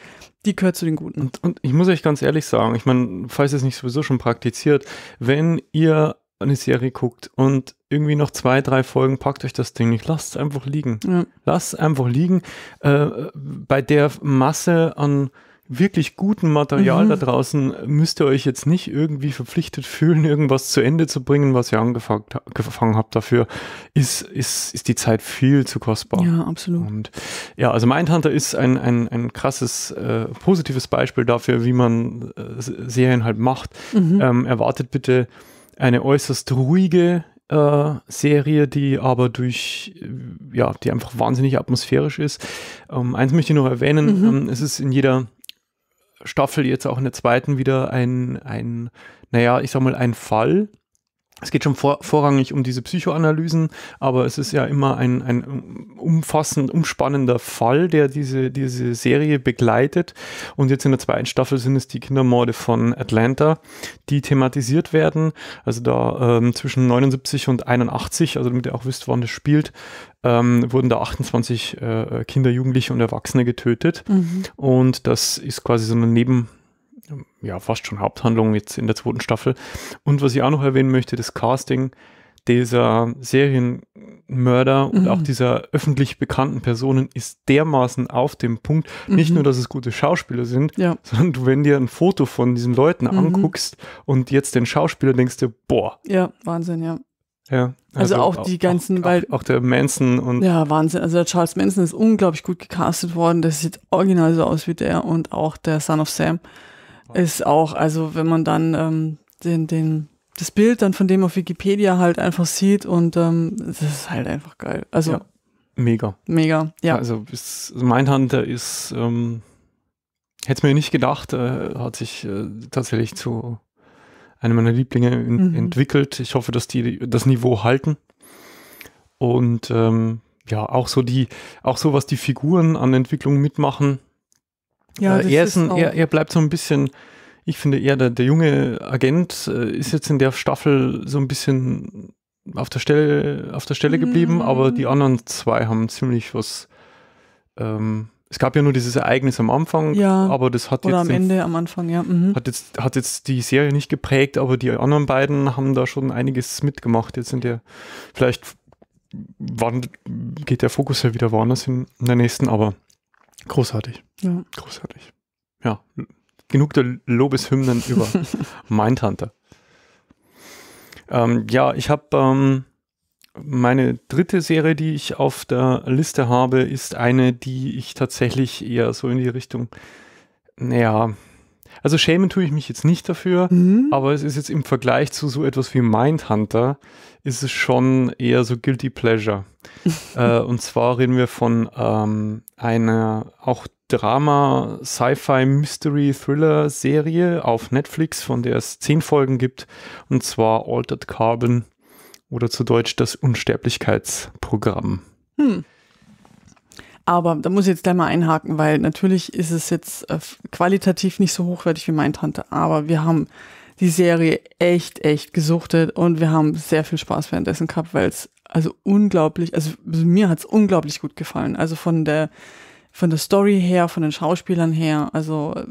Speaker 1: die gehört zu den Guten. Und, und ich muss euch ganz ehrlich sagen, ich meine, falls ihr es nicht sowieso schon praktiziert, wenn ihr eine Serie guckt und irgendwie noch zwei, drei Folgen, packt euch das Ding nicht. Lasst es einfach liegen. Ja. Lasst es einfach liegen. Äh, bei der Masse an wirklich gutem Material mhm. da draußen müsst ihr euch jetzt nicht irgendwie verpflichtet fühlen, irgendwas zu Ende zu bringen, was ihr angefangen, habt. Dafür ist, ist, ist die Zeit viel zu kostbar. Ja, absolut. Und ja, also Mindhunter ist ein, ein, ein krasses, äh, positives Beispiel dafür, wie man äh, Serien halt macht. Mhm. Ähm, erwartet bitte eine äußerst ruhige, äh, Serie, die aber durch, äh, ja, die einfach wahnsinnig atmosphärisch ist. Ähm, eins möchte ich noch erwähnen, mhm. ähm, es ist in jeder Staffel jetzt auch in der zweiten wieder ein, ein, naja, ich sag mal, ein Fall, es geht schon vor, vorrangig um diese Psychoanalysen, aber es ist ja immer ein, ein umfassend, umspannender Fall, der diese, diese Serie begleitet. Und jetzt in der zweiten Staffel sind es die Kindermorde von Atlanta, die thematisiert werden. Also da ähm, zwischen 79 und 81, also damit ihr auch wisst, wann das spielt, ähm, wurden da 28 äh, Kinder, Jugendliche und Erwachsene getötet. Mhm. Und das ist quasi so eine Neben- ja, fast schon Haupthandlung jetzt in der zweiten Staffel. Und was ich auch noch erwähnen möchte, das Casting dieser Serienmörder mhm. und auch dieser öffentlich bekannten Personen ist dermaßen auf dem Punkt, mhm. nicht nur, dass es gute Schauspieler sind, ja. sondern du, wenn dir ein Foto von diesen Leuten mhm. anguckst und jetzt den Schauspieler denkst dir, boah.
Speaker 2: Ja, Wahnsinn, ja.
Speaker 1: Ja, also, also auch, auch die ganzen, auch, weil. Auch der Manson und.
Speaker 2: Ja, Wahnsinn. Also der Charles Manson ist unglaublich gut gecastet worden. Das sieht original so aus wie der und auch der Son of Sam. Ist auch, also wenn man dann ähm, den, den, das Bild dann von dem auf Wikipedia halt einfach sieht und ähm, das ist halt einfach geil. Also ja, mega. Mega, ja.
Speaker 1: Also, also mein Hunter ist, ähm, hätte mir nicht gedacht, äh, hat sich äh, tatsächlich zu einem meiner Lieblinge in, mhm. entwickelt. Ich hoffe, dass die das Niveau halten. Und ähm, ja, auch so die, auch so was die Figuren an Entwicklung mitmachen, ja, äh, er, ein, er, er, bleibt so ein bisschen, ich finde eher der, der junge Agent äh, ist jetzt in der Staffel so ein bisschen auf der Stelle, auf der Stelle geblieben, mhm. aber die anderen zwei haben ziemlich was. Ähm, es gab ja nur dieses Ereignis am Anfang, ja, aber das hat jetzt. am den, Ende, am Anfang, ja. Mhm. Hat, jetzt, hat jetzt die Serie nicht geprägt, aber die anderen beiden haben da schon einiges mitgemacht. Jetzt in der. Vielleicht wann, geht der Fokus ja wieder woanders hin in der nächsten, aber Großartig. Ja. Großartig. Ja. Genug der Lobeshymnen über Mindhunter. Ähm, ja, ich habe ähm, meine dritte Serie, die ich auf der Liste habe, ist eine, die ich tatsächlich eher so in die Richtung, naja, also schämen tue ich mich jetzt nicht dafür, mhm. aber es ist jetzt im Vergleich zu so etwas wie Mindhunter ist es schon eher so Guilty Pleasure. äh, und zwar reden wir von ähm, einer auch Drama, Sci-Fi, Mystery, Thriller-Serie auf Netflix, von der es zehn Folgen gibt, und zwar Altered Carbon oder zu Deutsch das Unsterblichkeitsprogramm. Hm.
Speaker 2: Aber da muss ich jetzt gleich mal einhaken, weil natürlich ist es jetzt äh, qualitativ nicht so hochwertig wie mein Tante. aber wir haben die Serie echt, echt gesuchtet und wir haben sehr viel Spaß währenddessen gehabt, weil es also unglaublich, also mir hat es unglaublich gut gefallen. Also von der, von der Story her, von den Schauspielern her, also äh,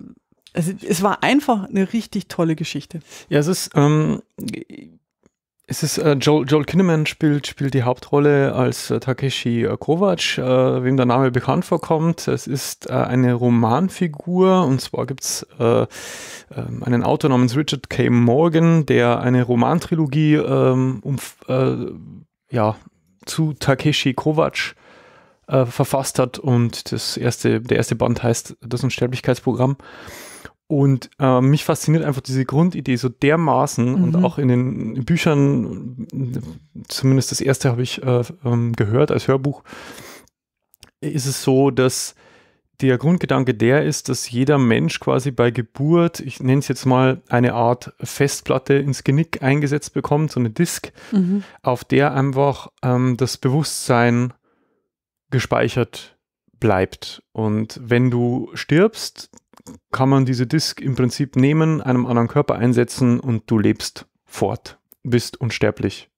Speaker 2: es, es war einfach eine richtig tolle Geschichte.
Speaker 1: Ja, es ist, ähm, es ist äh, Joel, Joel Kinnaman spielt, spielt die Hauptrolle als äh, Takeshi äh, Kovacs, äh, wem der Name bekannt vorkommt. Es ist äh, eine Romanfigur und zwar gibt es äh, ähm, einen Autor namens Richard K. Morgan, der eine Romantrilogie ähm, um, ja, zu Takeshi Kovacs verfasst hat und das erste, der erste Band heißt Das Unsterblichkeitsprogramm. Und äh, mich fasziniert einfach diese Grundidee so dermaßen mhm. und auch in den Büchern, zumindest das erste habe ich äh, ähm, gehört als Hörbuch, ist es so, dass der Grundgedanke der ist, dass jeder Mensch quasi bei Geburt, ich nenne es jetzt mal, eine Art Festplatte ins Genick eingesetzt bekommt, so eine Disk, mhm. auf der einfach ähm, das Bewusstsein gespeichert bleibt. Und wenn du stirbst, kann man diese Disk im Prinzip nehmen, einem anderen Körper einsetzen und du lebst fort, bist unsterblich.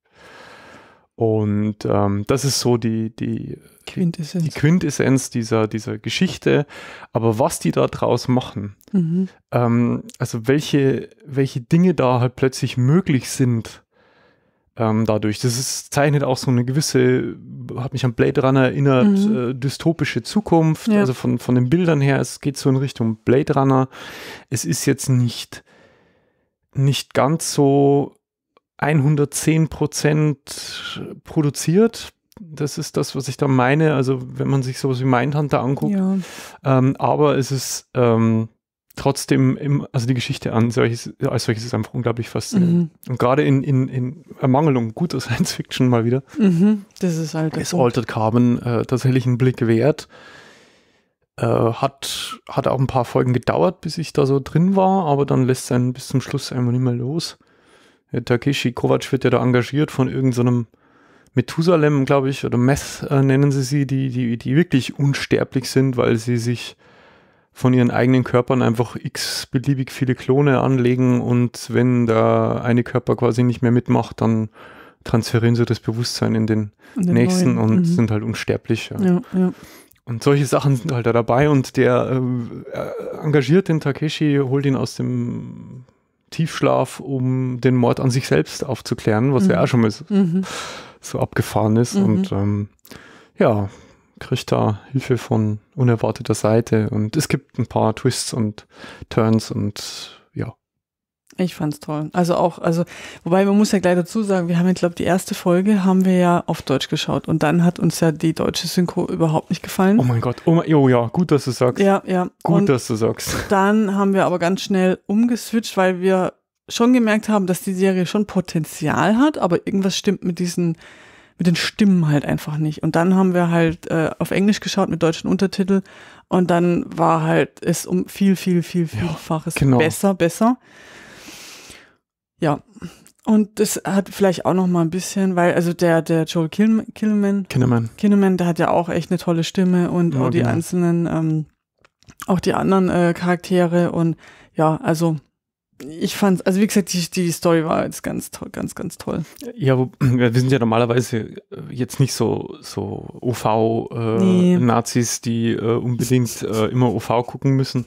Speaker 1: Und ähm, das ist so die, die Quintessenz, die Quintessenz dieser, dieser Geschichte. Aber was die da draus machen, mhm. ähm, also welche, welche Dinge da halt plötzlich möglich sind, ähm, dadurch. Das ist, zeichnet auch so eine gewisse, hat mich an Blade Runner erinnert, mhm. äh, dystopische Zukunft. Ja. Also von, von den Bildern her, es geht so in Richtung Blade Runner. Es ist jetzt nicht, nicht ganz so 110 Prozent produziert. Das ist das, was ich da meine. Also, wenn man sich sowas wie Mindhunter anguckt. Ja. Ähm, aber es ist, ähm, trotzdem im, also die Geschichte an solches, als solches ist einfach unglaublich faszinierend. Mhm. Und gerade in, in, in Ermangelung guter Science Fiction mal wieder. Mhm. Das ist halt. Ist Altered Carbon äh, tatsächlich einen Blick wert. Äh, hat, hat auch ein paar Folgen gedauert, bis ich da so drin war, aber dann lässt es einen bis zum Schluss einfach nicht mehr los. Der Takeshi Kovac wird ja da engagiert von irgendeinem so Methusalem, glaube ich, oder Meth äh, nennen sie sie, die, die, die wirklich unsterblich sind, weil sie sich von ihren eigenen Körpern einfach x beliebig viele Klone anlegen und wenn da eine Körper quasi nicht mehr mitmacht, dann transferieren sie das Bewusstsein in den, in den nächsten neuen. und mhm. sind halt unsterblich. Ja. Ja, ja. Und solche Sachen sind halt da dabei und der äh, engagiert den Takeshi, holt ihn aus dem Tiefschlaf, um den Mord an sich selbst aufzuklären, was mhm. ja auch schon mal so, mhm. so abgefahren ist. Und mhm. ähm, ja, kriegt da Hilfe von unerwarteter Seite und es gibt ein paar Twists und Turns und ja.
Speaker 2: Ich fand's toll. Also auch, also, wobei man muss ja gleich dazu sagen, wir haben ja, glaube die erste Folge haben wir ja auf Deutsch geschaut und dann hat uns ja die deutsche Synchro überhaupt nicht gefallen. Oh
Speaker 1: mein Gott, oh, mein, oh ja, gut, dass du sagst. Ja, ja. Gut, und dass du sagst.
Speaker 2: Dann haben wir aber ganz schnell umgeswitcht, weil wir schon gemerkt haben, dass die Serie schon Potenzial hat, aber irgendwas stimmt mit diesen mit den Stimmen halt einfach nicht. Und dann haben wir halt äh, auf Englisch geschaut mit deutschen Untertiteln und dann war halt es um viel, viel, viel, vielfaches ja, genau. besser, besser. Ja. Und das hat vielleicht auch noch mal ein bisschen, weil also der der Joel Kill, Kinneman, Kinneman, der hat ja auch echt eine tolle Stimme und ja, auch die genau. einzelnen, ähm, auch die anderen äh, Charaktere und ja, also ich fand, also wie gesagt, die, die Story war jetzt ganz toll, ganz, ganz toll.
Speaker 1: Ja, wir sind ja normalerweise äh, jetzt nicht so, so OV-Nazis, äh, nee. die äh, unbedingt äh, immer OV gucken müssen.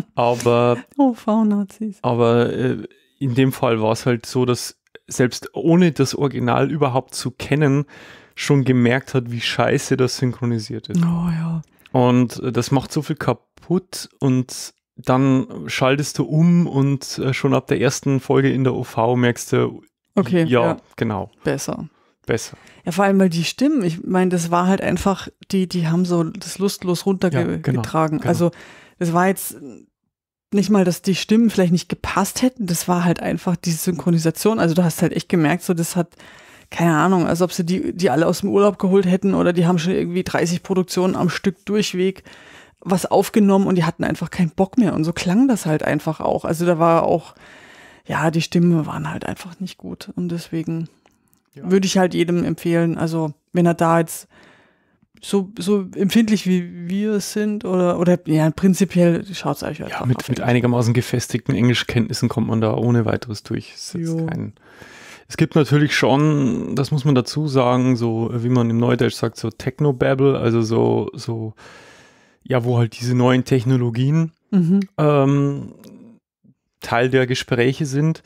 Speaker 1: Aber
Speaker 2: OV-Nazis.
Speaker 1: Aber äh, in dem Fall war es halt so, dass selbst ohne das Original überhaupt zu kennen, schon gemerkt hat, wie scheiße das synchronisiert ist. Oh ja. Und äh, das macht so viel kaputt und dann schaltest du um und äh, schon ab der ersten Folge in der OV merkst du, okay, ja, ja. genau. Besser. Besser.
Speaker 2: Ja, vor allem, weil die Stimmen, ich meine, das war halt einfach, die, die haben so das lustlos runtergetragen. Ja, genau, genau. Also, das war jetzt nicht mal, dass die Stimmen vielleicht nicht gepasst hätten, das war halt einfach die Synchronisation. Also, du hast halt echt gemerkt, so, das hat, keine Ahnung, als ob sie die, die alle aus dem Urlaub geholt hätten oder die haben schon irgendwie 30 Produktionen am Stück durchweg was aufgenommen und die hatten einfach keinen Bock mehr. Und so klang das halt einfach auch. Also da war auch, ja, die Stimmen waren halt einfach nicht gut. Und deswegen ja. würde ich halt jedem empfehlen, also wenn er da jetzt so, so empfindlich wie wir sind oder, oder ja, prinzipiell schaut es euch halt Ja,
Speaker 1: mit, mit einigermaßen gefestigten Englischkenntnissen kommt man da ohne weiteres durch. Kein, es gibt natürlich schon, das muss man dazu sagen, so wie man im Neudeutsch sagt, so Techno-Babble, also so, so ja, wo halt diese neuen Technologien mhm. ähm, Teil der Gespräche sind.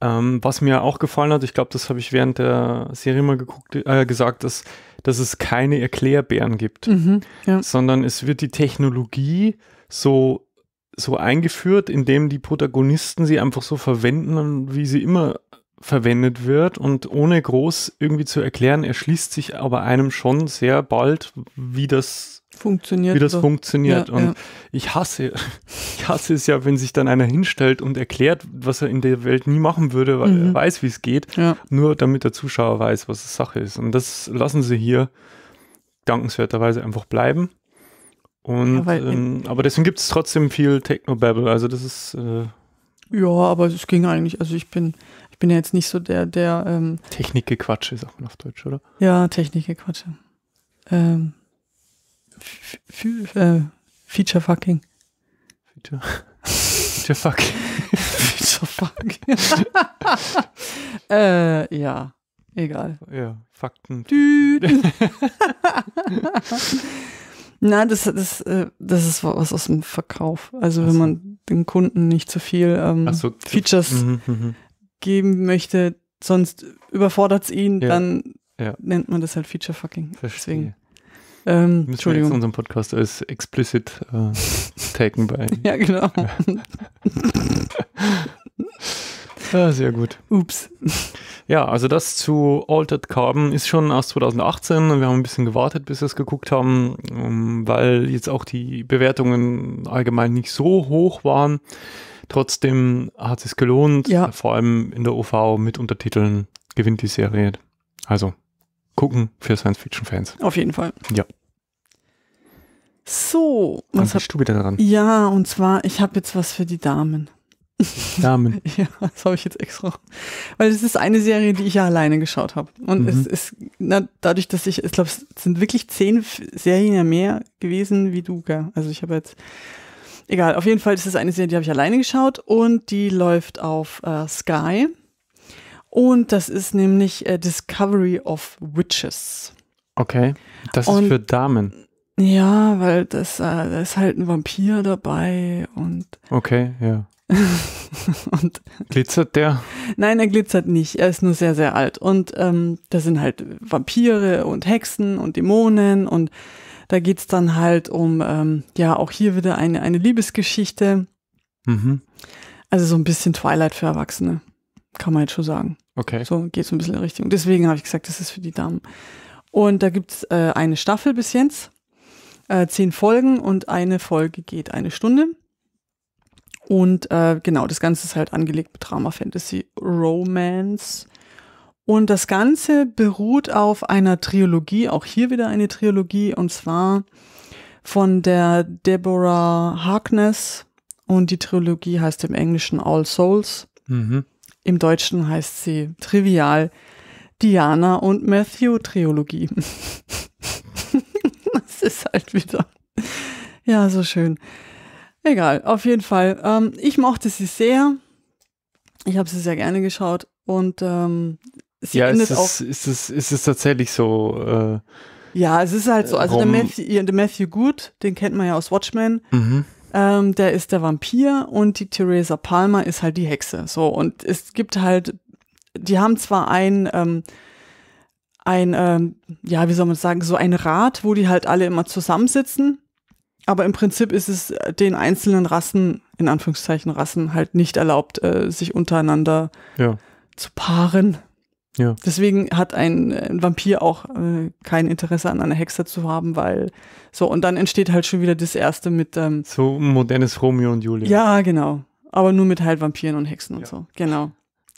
Speaker 1: Ähm, was mir auch gefallen hat, ich glaube, das habe ich während der Serie mal geguckt, äh, gesagt, dass, dass es keine Erklärbären gibt, mhm, ja. sondern es wird die Technologie so, so eingeführt, indem die Protagonisten sie einfach so verwenden, wie sie immer verwendet wird und ohne groß irgendwie zu erklären, erschließt sich aber einem schon sehr bald, wie das funktioniert. Wie das oder? funktioniert. Ja, und ja. ich hasse, ich hasse es ja, wenn sich dann einer hinstellt und erklärt, was er in der Welt nie machen würde, weil mhm. er weiß, wie es geht, ja. nur damit der Zuschauer weiß, was die Sache ist. Und das lassen sie hier dankenswerterweise einfach bleiben. Und, weil, ähm, aber deswegen gibt es trotzdem viel Techno-Babble. Also das ist. Äh,
Speaker 2: ja, aber es ging eigentlich, also ich bin, ich bin ja jetzt nicht so der, der. Ähm,
Speaker 1: Technikgequatsche, sagt man auf Deutsch, oder?
Speaker 2: Ja, Technikgequatsche. Ähm, äh, Feature Fucking. Feature.
Speaker 1: Feature Fucking.
Speaker 2: Feature Fucking. äh, ja.
Speaker 1: Egal. Ja, Fakten.
Speaker 2: Nein, das, das, äh, das ist was aus dem Verkauf. Also wenn man den Kunden nicht zu viel ähm, so. Features mhm, mhm, mhm, geben möchte, sonst überfordert es ihn, ja. dann ja. nennt man das halt Feature Fucking. Deswegen. Ähm, Müssen Entschuldigung. Wir jetzt unseren
Speaker 1: Podcast als explicit äh, taken bei. ja, genau. ja, ah, sehr gut. Ups. Ja, also das zu Altered Carbon ist schon aus 2018 und wir haben ein bisschen gewartet, bis wir es geguckt haben, ähm, weil jetzt auch die Bewertungen allgemein nicht so hoch waren. Trotzdem hat es gelohnt, ja. vor allem in der OV mit Untertiteln gewinnt die Serie. Also gucken für Science-Fiction-Fans. Auf jeden Fall. Ja.
Speaker 2: So, was hast du wieder dran? Ja, und zwar, ich habe jetzt was für die Damen.
Speaker 1: Damen. ja,
Speaker 2: das habe ich jetzt extra. Weil es ist eine Serie, die ich ja alleine geschaut habe. Und mhm. es ist, na, dadurch, dass ich, ich glaube, es sind wirklich zehn Serien ja mehr gewesen wie du, gell? Also ich habe jetzt, egal, auf jeden Fall ist es eine Serie, die habe ich alleine geschaut und die läuft auf äh, Sky. Und das ist nämlich äh, Discovery of Witches.
Speaker 1: Okay, das und, ist für Damen.
Speaker 2: Ja, weil das, äh, da ist halt ein Vampir dabei und.
Speaker 1: Okay, ja. und glitzert der?
Speaker 2: Nein, er glitzert nicht. Er ist nur sehr, sehr alt. Und ähm, da sind halt Vampire und Hexen und Dämonen und da geht es dann halt um, ähm, ja, auch hier wieder eine, eine Liebesgeschichte. Mhm. Also so ein bisschen Twilight für Erwachsene kann man jetzt schon sagen. Okay. So geht es ein bisschen in Richtung. Deswegen habe ich gesagt, das ist für die Damen. Und da gibt es äh, eine Staffel bis jetzt, äh, zehn Folgen und eine Folge geht eine Stunde. Und äh, genau, das Ganze ist halt angelegt mit Drama, Fantasy, Romance. Und das Ganze beruht auf einer Trilogie, auch hier wieder eine Trilogie, und zwar von der Deborah Harkness. Und die Trilogie heißt im Englischen All Souls. Mhm. Im Deutschen heißt sie trivial Diana und Matthew Triologie. das ist halt wieder. Ja, so schön. Egal, auf jeden Fall. Ähm, ich mochte sie sehr. Ich habe sie sehr gerne geschaut und ähm, sie ja, endet ist es, auch.
Speaker 1: Ist es, ist es tatsächlich so?
Speaker 2: Äh, ja, es ist halt so. Also der Matthew, der Matthew Good, den kennt man ja aus Watchmen. Mhm ähm, der ist der Vampir und die Theresa Palmer ist halt die Hexe. So, und es gibt halt, die haben zwar ein, ähm, ein, ähm, ja, wie soll man sagen, so ein Rad, wo die halt alle immer zusammensitzen, aber im Prinzip ist es äh, den einzelnen Rassen, in Anführungszeichen Rassen, halt nicht erlaubt, äh, sich untereinander ja. zu paaren. Ja. Deswegen hat ein, ein Vampir auch äh, kein Interesse an einer Hexe zu haben, weil so, und dann entsteht
Speaker 1: halt schon wieder das erste mit. Ähm, so ein modernes Romeo und Julia.
Speaker 2: Ja, genau. Aber nur mit halt Vampiren und Hexen und ja. so. Genau.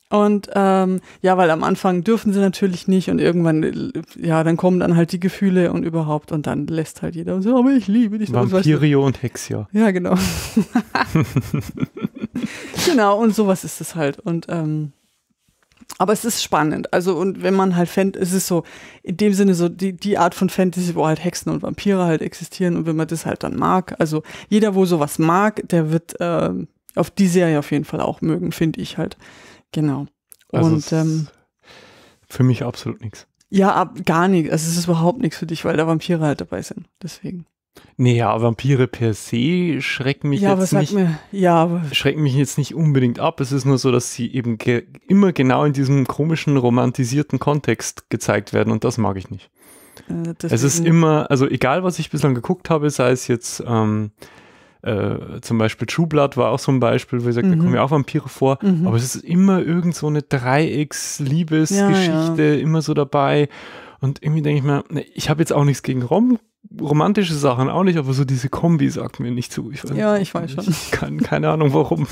Speaker 2: Und ähm, ja, weil am Anfang dürfen sie natürlich nicht und irgendwann, äh, ja, dann kommen dann halt die Gefühle und überhaupt und dann lässt halt jeder so, aber ich liebe dich. Vampirio und, und Hexia. Ja, genau. genau, und sowas ist es halt. Und ähm, aber es ist spannend. Also, und wenn man halt Fan, es ist so, in dem Sinne so die, die Art von Fantasy, wo halt Hexen und Vampire halt existieren und wenn man das halt dann mag, also jeder, wo sowas mag, der wird äh, auf die Serie auf jeden Fall auch mögen, finde ich halt. Genau. Also und ähm,
Speaker 1: für mich absolut nichts.
Speaker 2: Ja, ab, gar nichts. Also es ist überhaupt nichts für dich, weil da Vampire halt dabei sind. Deswegen.
Speaker 1: Naja, Vampire per se schrecken mich, ja, jetzt nicht, mir, ja, schrecken mich jetzt nicht unbedingt ab. Es ist nur so, dass sie eben ge immer genau in diesem komischen, romantisierten Kontext gezeigt werden und das mag ich nicht. Äh, es ist immer, also egal was ich bislang geguckt habe, sei es jetzt ähm, äh, zum Beispiel True Blood war auch so ein Beispiel, wo ich sage, mhm. da kommen ja auch Vampire vor, mhm. aber es ist immer irgend so eine Dreiecks-Liebesgeschichte ja, ja. immer so dabei. Und irgendwie denke ich mir, ne, ich habe jetzt auch nichts gegen Rom romantische Sachen auch nicht, aber so diese Kombi sagt mir nicht zu. Ich weiß, ja, ich weiß schon. Ich kann, keine Ahnung warum.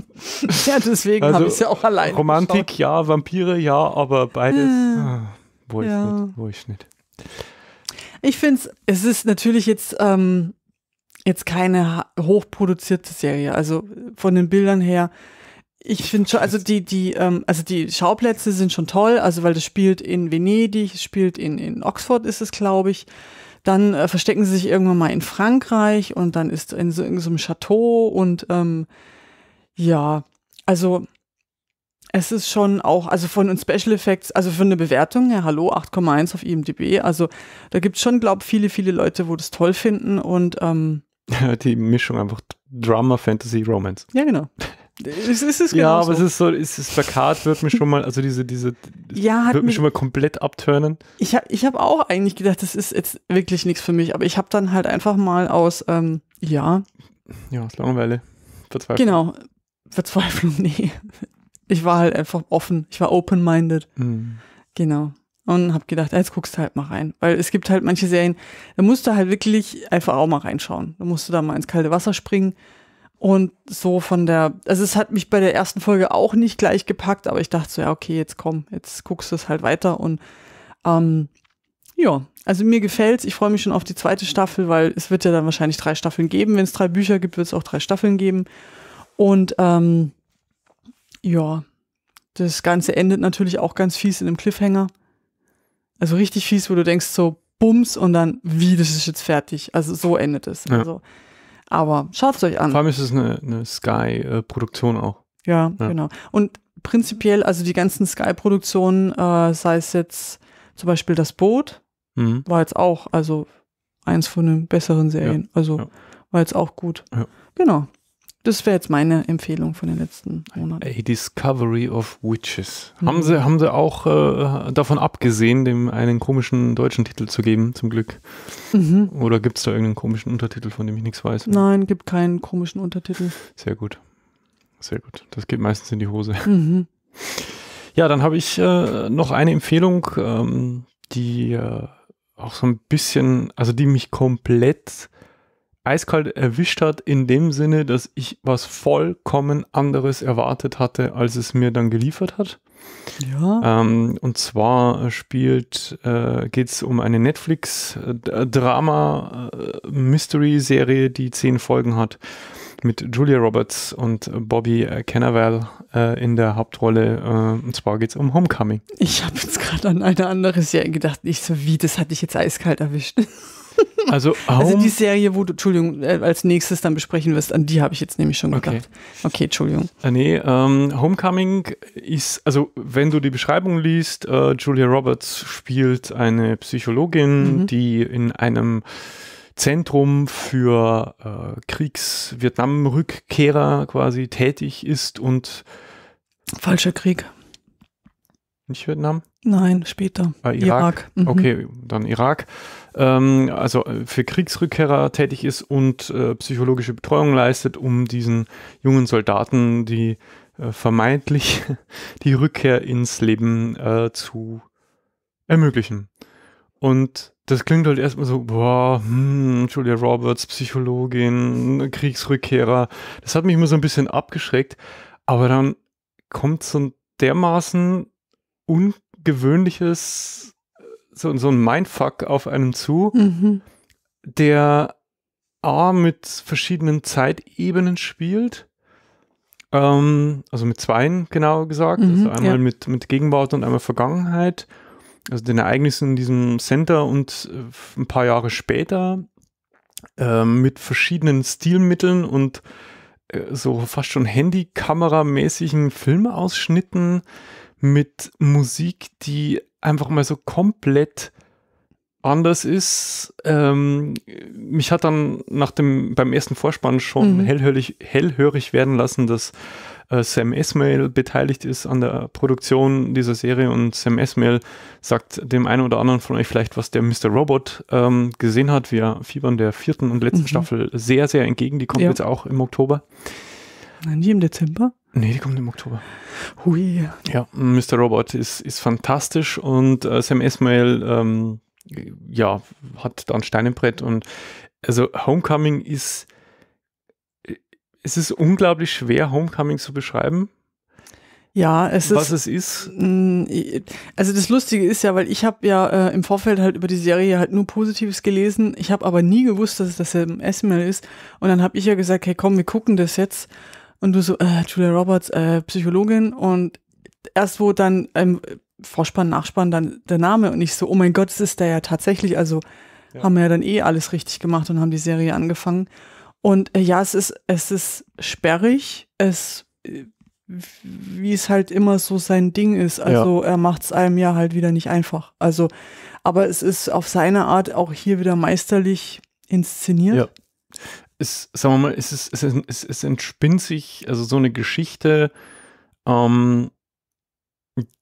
Speaker 2: ja, deswegen also, habe ich es ja auch allein. Romantik,
Speaker 1: geschaut. ja, Vampire, ja, aber beides. Äh, ah, wo ich ja. nicht, wo ich nicht.
Speaker 2: Ich finde es, es ist natürlich jetzt, ähm, jetzt keine hochproduzierte Serie. Also von den Bildern her, ich finde schon, also die, die, ähm, also die Schauplätze sind schon toll, also weil das spielt in Venedig, spielt in, in Oxford ist es, glaube ich. Dann äh, verstecken sie sich irgendwann mal in Frankreich und dann ist in so, in so einem Chateau und ähm, ja, also es ist schon auch, also von uns Special Effects, also für eine Bewertung, ja, hallo, 8,1 auf IMDb. Also da gibt es schon, glaube ich, viele, viele Leute, wo das toll finden und ähm,
Speaker 1: die Mischung einfach Drama, Fantasy, Romance.
Speaker 2: Ja, genau. Es
Speaker 1: ist es genau ja, aber so. es ist so, es ist, das Plakat wird mich schon mal, also diese, diese, ja, wird mich, mich schon mal komplett abturnen.
Speaker 2: Ich habe ich hab auch eigentlich gedacht, das ist jetzt wirklich nichts für mich, aber ich habe dann halt einfach mal aus, ähm, ja.
Speaker 1: Ja, aus Langeweile. Verzweiflung.
Speaker 2: Genau. Verzweiflung, nee. Ich war halt einfach offen. Ich war open-minded. Mhm. Genau. Und habe gedacht, jetzt guckst du halt mal rein. Weil es gibt halt manche Serien, da musst du halt wirklich einfach auch mal reinschauen. Da musst du da mal ins kalte Wasser springen und so von der, also es hat mich bei der ersten Folge auch nicht gleich gepackt, aber ich dachte so, ja, okay, jetzt komm, jetzt guckst du es halt weiter und ähm, ja, also mir gefällt's. Ich freue mich schon auf die zweite Staffel, weil es wird ja dann wahrscheinlich drei Staffeln geben. Wenn es drei Bücher gibt, wird es auch drei Staffeln geben. Und ähm, ja, das Ganze endet natürlich auch ganz fies in einem Cliffhanger. Also richtig fies, wo du denkst so, Bums und dann, wie, das ist jetzt fertig. Also so endet es. Ja. Also
Speaker 1: aber schaut es euch an. Vor allem ist es eine, eine Sky-Produktion auch. Ja, ja, genau.
Speaker 2: Und prinzipiell, also die ganzen Sky-Produktionen, äh, sei es jetzt zum Beispiel das Boot, mhm. war jetzt auch, also eins von den besseren Serien. Ja. Also ja. war jetzt auch gut. Genau. Das wäre jetzt meine Empfehlung von den letzten
Speaker 1: Monaten. A Discovery of Witches. Mhm. Haben, sie, haben sie auch äh, davon abgesehen, dem einen komischen deutschen Titel zu geben, zum Glück? Mhm. Oder gibt es da irgendeinen komischen Untertitel, von dem ich nichts weiß?
Speaker 2: Nein, gibt keinen komischen Untertitel.
Speaker 1: Sehr gut. Sehr gut. Das geht meistens in die Hose. Mhm. Ja, dann habe ich äh, noch eine Empfehlung, ähm, die äh, auch so ein bisschen, also die mich komplett eiskalt erwischt hat, in dem Sinne, dass ich was vollkommen anderes erwartet hatte, als es mir dann geliefert hat. Ja. Ähm, und zwar spielt, äh, geht es um eine Netflix-Drama-Mystery-Serie, äh, die zehn Folgen hat, mit Julia Roberts und Bobby Cannavale äh, in der Hauptrolle. Äh, und zwar geht es um Homecoming. Ich habe jetzt gerade an eine
Speaker 2: andere Serie gedacht. Ich so, wie, das hatte ich jetzt eiskalt erwischt.
Speaker 1: Also, oh. also die
Speaker 2: Serie, wo du, Entschuldigung, äh, als nächstes dann besprechen wirst, an die habe ich jetzt nämlich schon gedacht. Okay, okay Entschuldigung.
Speaker 1: Äh, nee, ähm, Homecoming ist, also wenn du die Beschreibung liest, äh, Julia Roberts spielt eine Psychologin, mhm. die in einem Zentrum für äh, Kriegs-Vietnam-Rückkehrer quasi tätig ist und Falscher Krieg. Nicht Vietnam?
Speaker 2: Nein, später.
Speaker 1: Äh, Irak. Irak. Mhm. Okay, dann Irak ähm, also äh, für Kriegsrückkehrer tätig ist und äh, psychologische Betreuung leistet, um diesen jungen Soldaten die äh, vermeintlich die Rückkehr ins Leben äh, zu ermöglichen. Und das klingt halt erstmal so, boah, hm, Julia Roberts, Psychologin, Kriegsrückkehrer. Das hat mich immer so ein bisschen abgeschreckt. Aber dann kommt so ein dermaßen ungewöhnliches so, so ein Mindfuck auf einem zu, mhm. der A mit verschiedenen Zeitebenen spielt. Ähm, also mit zweien, genauer gesagt. Mhm, also einmal ja. mit, mit Gegenwart und einmal Vergangenheit. Also den Ereignissen in diesem Center und äh, ein paar Jahre später äh, mit verschiedenen Stilmitteln und äh, so fast schon Handykameramäßigen Filmausschnitten mit Musik, die einfach mal so komplett anders ist. Ähm, mich hat dann nach dem, beim ersten Vorspann schon mhm. hellhörig, hellhörig werden lassen, dass äh, Sam Esmail beteiligt ist an der Produktion dieser Serie und Sam Esmail sagt dem einen oder anderen von euch vielleicht, was der Mr. Robot ähm, gesehen hat. Wir fiebern der vierten und letzten mhm. Staffel sehr, sehr entgegen. Die kommt ja. jetzt auch im Oktober. Nein, nicht im Dezember? Nee, die kommt im Oktober. Hui. Ja, Mr. Robot ist, ist fantastisch und äh, Sam Esmail ähm, ja, hat da ein Stein im Brett und also Homecoming ist, es ist unglaublich schwer, Homecoming zu beschreiben.
Speaker 2: Ja, es was ist. Was es ist? Mm, also das Lustige ist ja, weil ich habe ja äh, im Vorfeld halt über die Serie halt nur Positives gelesen. Ich habe aber nie gewusst, dass es das Esmail ist. Und dann habe ich ja gesagt, hey komm, wir gucken das jetzt. Und du so, äh, Julia Roberts, äh, Psychologin. Und erst wo dann ähm, Vorspann, Nachspann, dann der Name. Und ich so, oh mein Gott, das ist der ja tatsächlich. Also ja. haben wir ja dann eh alles richtig gemacht und haben die Serie angefangen. Und äh, ja, es ist, es ist sperrig. Es äh, wie es halt immer so sein Ding ist. Also ja. er macht es einem ja halt wieder nicht einfach. Also, aber es ist auf seine Art auch hier wieder meisterlich inszeniert. Ja
Speaker 1: ist, sagen wir mal, es, ist, es, es, es entspinnt sich also so eine Geschichte, ähm,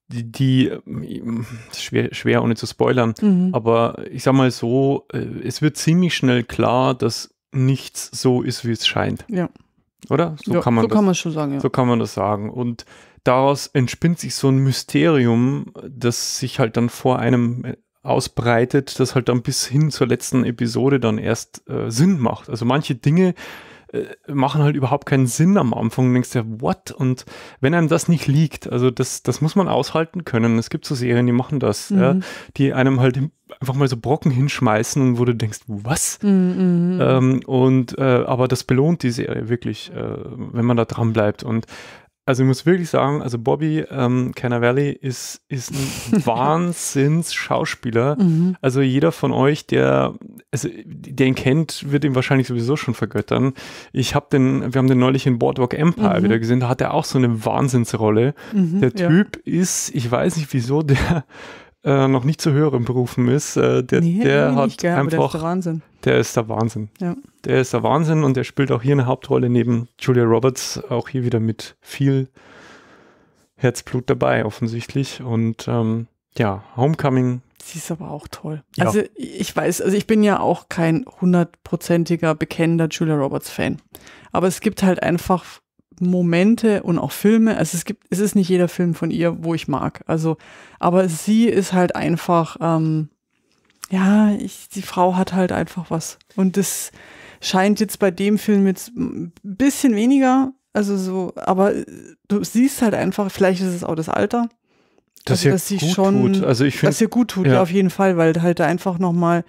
Speaker 1: die, die ähm, schwer, schwer ohne zu spoilern, mhm. aber ich sag mal so, äh, es wird ziemlich schnell klar, dass nichts so ist, wie es scheint. Ja. Oder? So ja, kann man so das, kann man schon sagen, ja. So kann man das sagen. Und daraus entspinnt sich so ein Mysterium, das sich halt dann vor einem ausbreitet, das halt dann bis hin zur letzten Episode dann erst äh, Sinn macht. Also manche Dinge äh, machen halt überhaupt keinen Sinn am Anfang. Du denkst ja, what? Und wenn einem das nicht liegt, also das, das muss man aushalten können. Es gibt so Serien, die machen das, mhm. äh, die einem halt einfach mal so Brocken hinschmeißen und wo du denkst, was? Mhm. mhm, mhm. Ähm, und äh, aber das belohnt die Serie wirklich, äh, wenn man da dran bleibt. Und also ich muss wirklich sagen, also Bobby ähm, Cannavale ist, ist ein Wahnsinns-Schauspieler. Mhm. Also jeder von euch, der also, der ihn kennt, wird ihn wahrscheinlich sowieso schon vergöttern. Ich habe den, wir haben den neulich in Boardwalk Empire mhm. wieder gesehen, da hat er auch so eine Wahnsinnsrolle. Mhm, der Typ ja. ist, ich weiß nicht wieso, der äh, noch nicht zu höheren Berufen ist, äh, der, nee, der nee, hat gern, einfach. Der ist der Wahnsinn. Der ist der Wahnsinn. Ja. Der ist der Wahnsinn und der spielt auch hier eine Hauptrolle neben Julia Roberts, auch hier wieder mit viel Herzblut dabei, offensichtlich. Und ähm, ja, Homecoming.
Speaker 2: Sie ist aber auch toll. Ja. Also ich weiß, also ich bin ja auch kein hundertprozentiger bekennender Julia Roberts Fan. Aber es gibt halt einfach Momente und auch Filme. Also es gibt, es ist nicht jeder Film von ihr, wo ich mag. Also, aber sie ist halt einfach, ähm, ja, ich, die Frau hat halt einfach was. Und das scheint jetzt bei dem Film jetzt ein bisschen weniger. Also so, aber äh, du siehst halt einfach, vielleicht ist es auch das Alter.
Speaker 1: Dass, also, dass sie gut schon, tut. Also ich find, dass ihr gut tut, ja. ja. auf
Speaker 2: jeden Fall, weil halt da einfach nochmal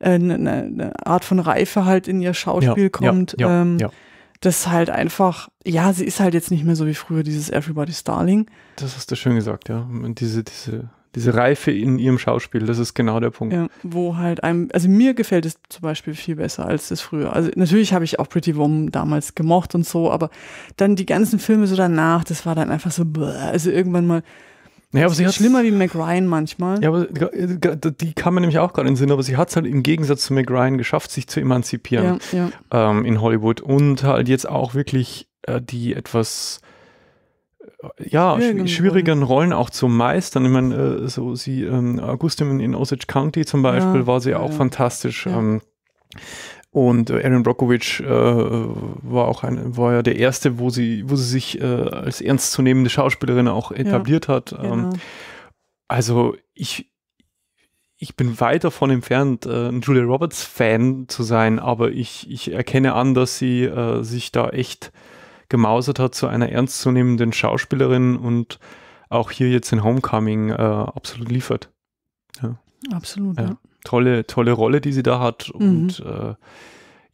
Speaker 2: eine, äh, eine ne Art von Reife halt in ihr Schauspiel ja, kommt. Ja, ähm, ja das halt einfach, ja, sie ist halt jetzt nicht mehr so wie früher dieses Everybody's Darling.
Speaker 1: Das hast du schön gesagt, ja. Und diese, diese, diese Reife in ihrem Schauspiel, das ist genau der Punkt. Ja,
Speaker 2: wo halt einem, also mir gefällt es zum Beispiel viel besser als das früher. Also natürlich habe ich auch Pretty Woman damals gemocht und so, aber dann die ganzen Filme so danach, das war dann einfach so, also irgendwann mal
Speaker 1: naja, aber sie hat schlimmer
Speaker 2: wie McRyan manchmal.
Speaker 1: Ja, aber die kam mir nämlich auch gerade in den Sinn, aber sie hat es halt im Gegensatz zu McRyan geschafft, sich zu emanzipieren ja, ja. Ähm, in Hollywood und halt jetzt auch wirklich äh, die etwas äh, ja, schwierigen, schwierigeren Rollen auch zu meistern. Ich meine, äh, so sie, ähm, Augustin in Osage County zum Beispiel, ja, war sie auch fantastisch. Ähm, und äh, Erin Brockovich äh, war auch ein, war ja der erste, wo sie, wo sie sich äh, als ernstzunehmende Schauspielerin auch etabliert ja, hat. Genau. Ähm, also ich, ich bin weit davon entfernt, äh, ein Julia Roberts Fan zu sein, aber ich, ich erkenne an, dass sie äh, sich da echt gemausert hat zu einer ernstzunehmenden Schauspielerin und auch hier jetzt in Homecoming äh, absolut liefert. Ja.
Speaker 2: Absolut, ja. ja
Speaker 1: tolle, tolle Rolle, die sie da hat. Mhm. Und äh,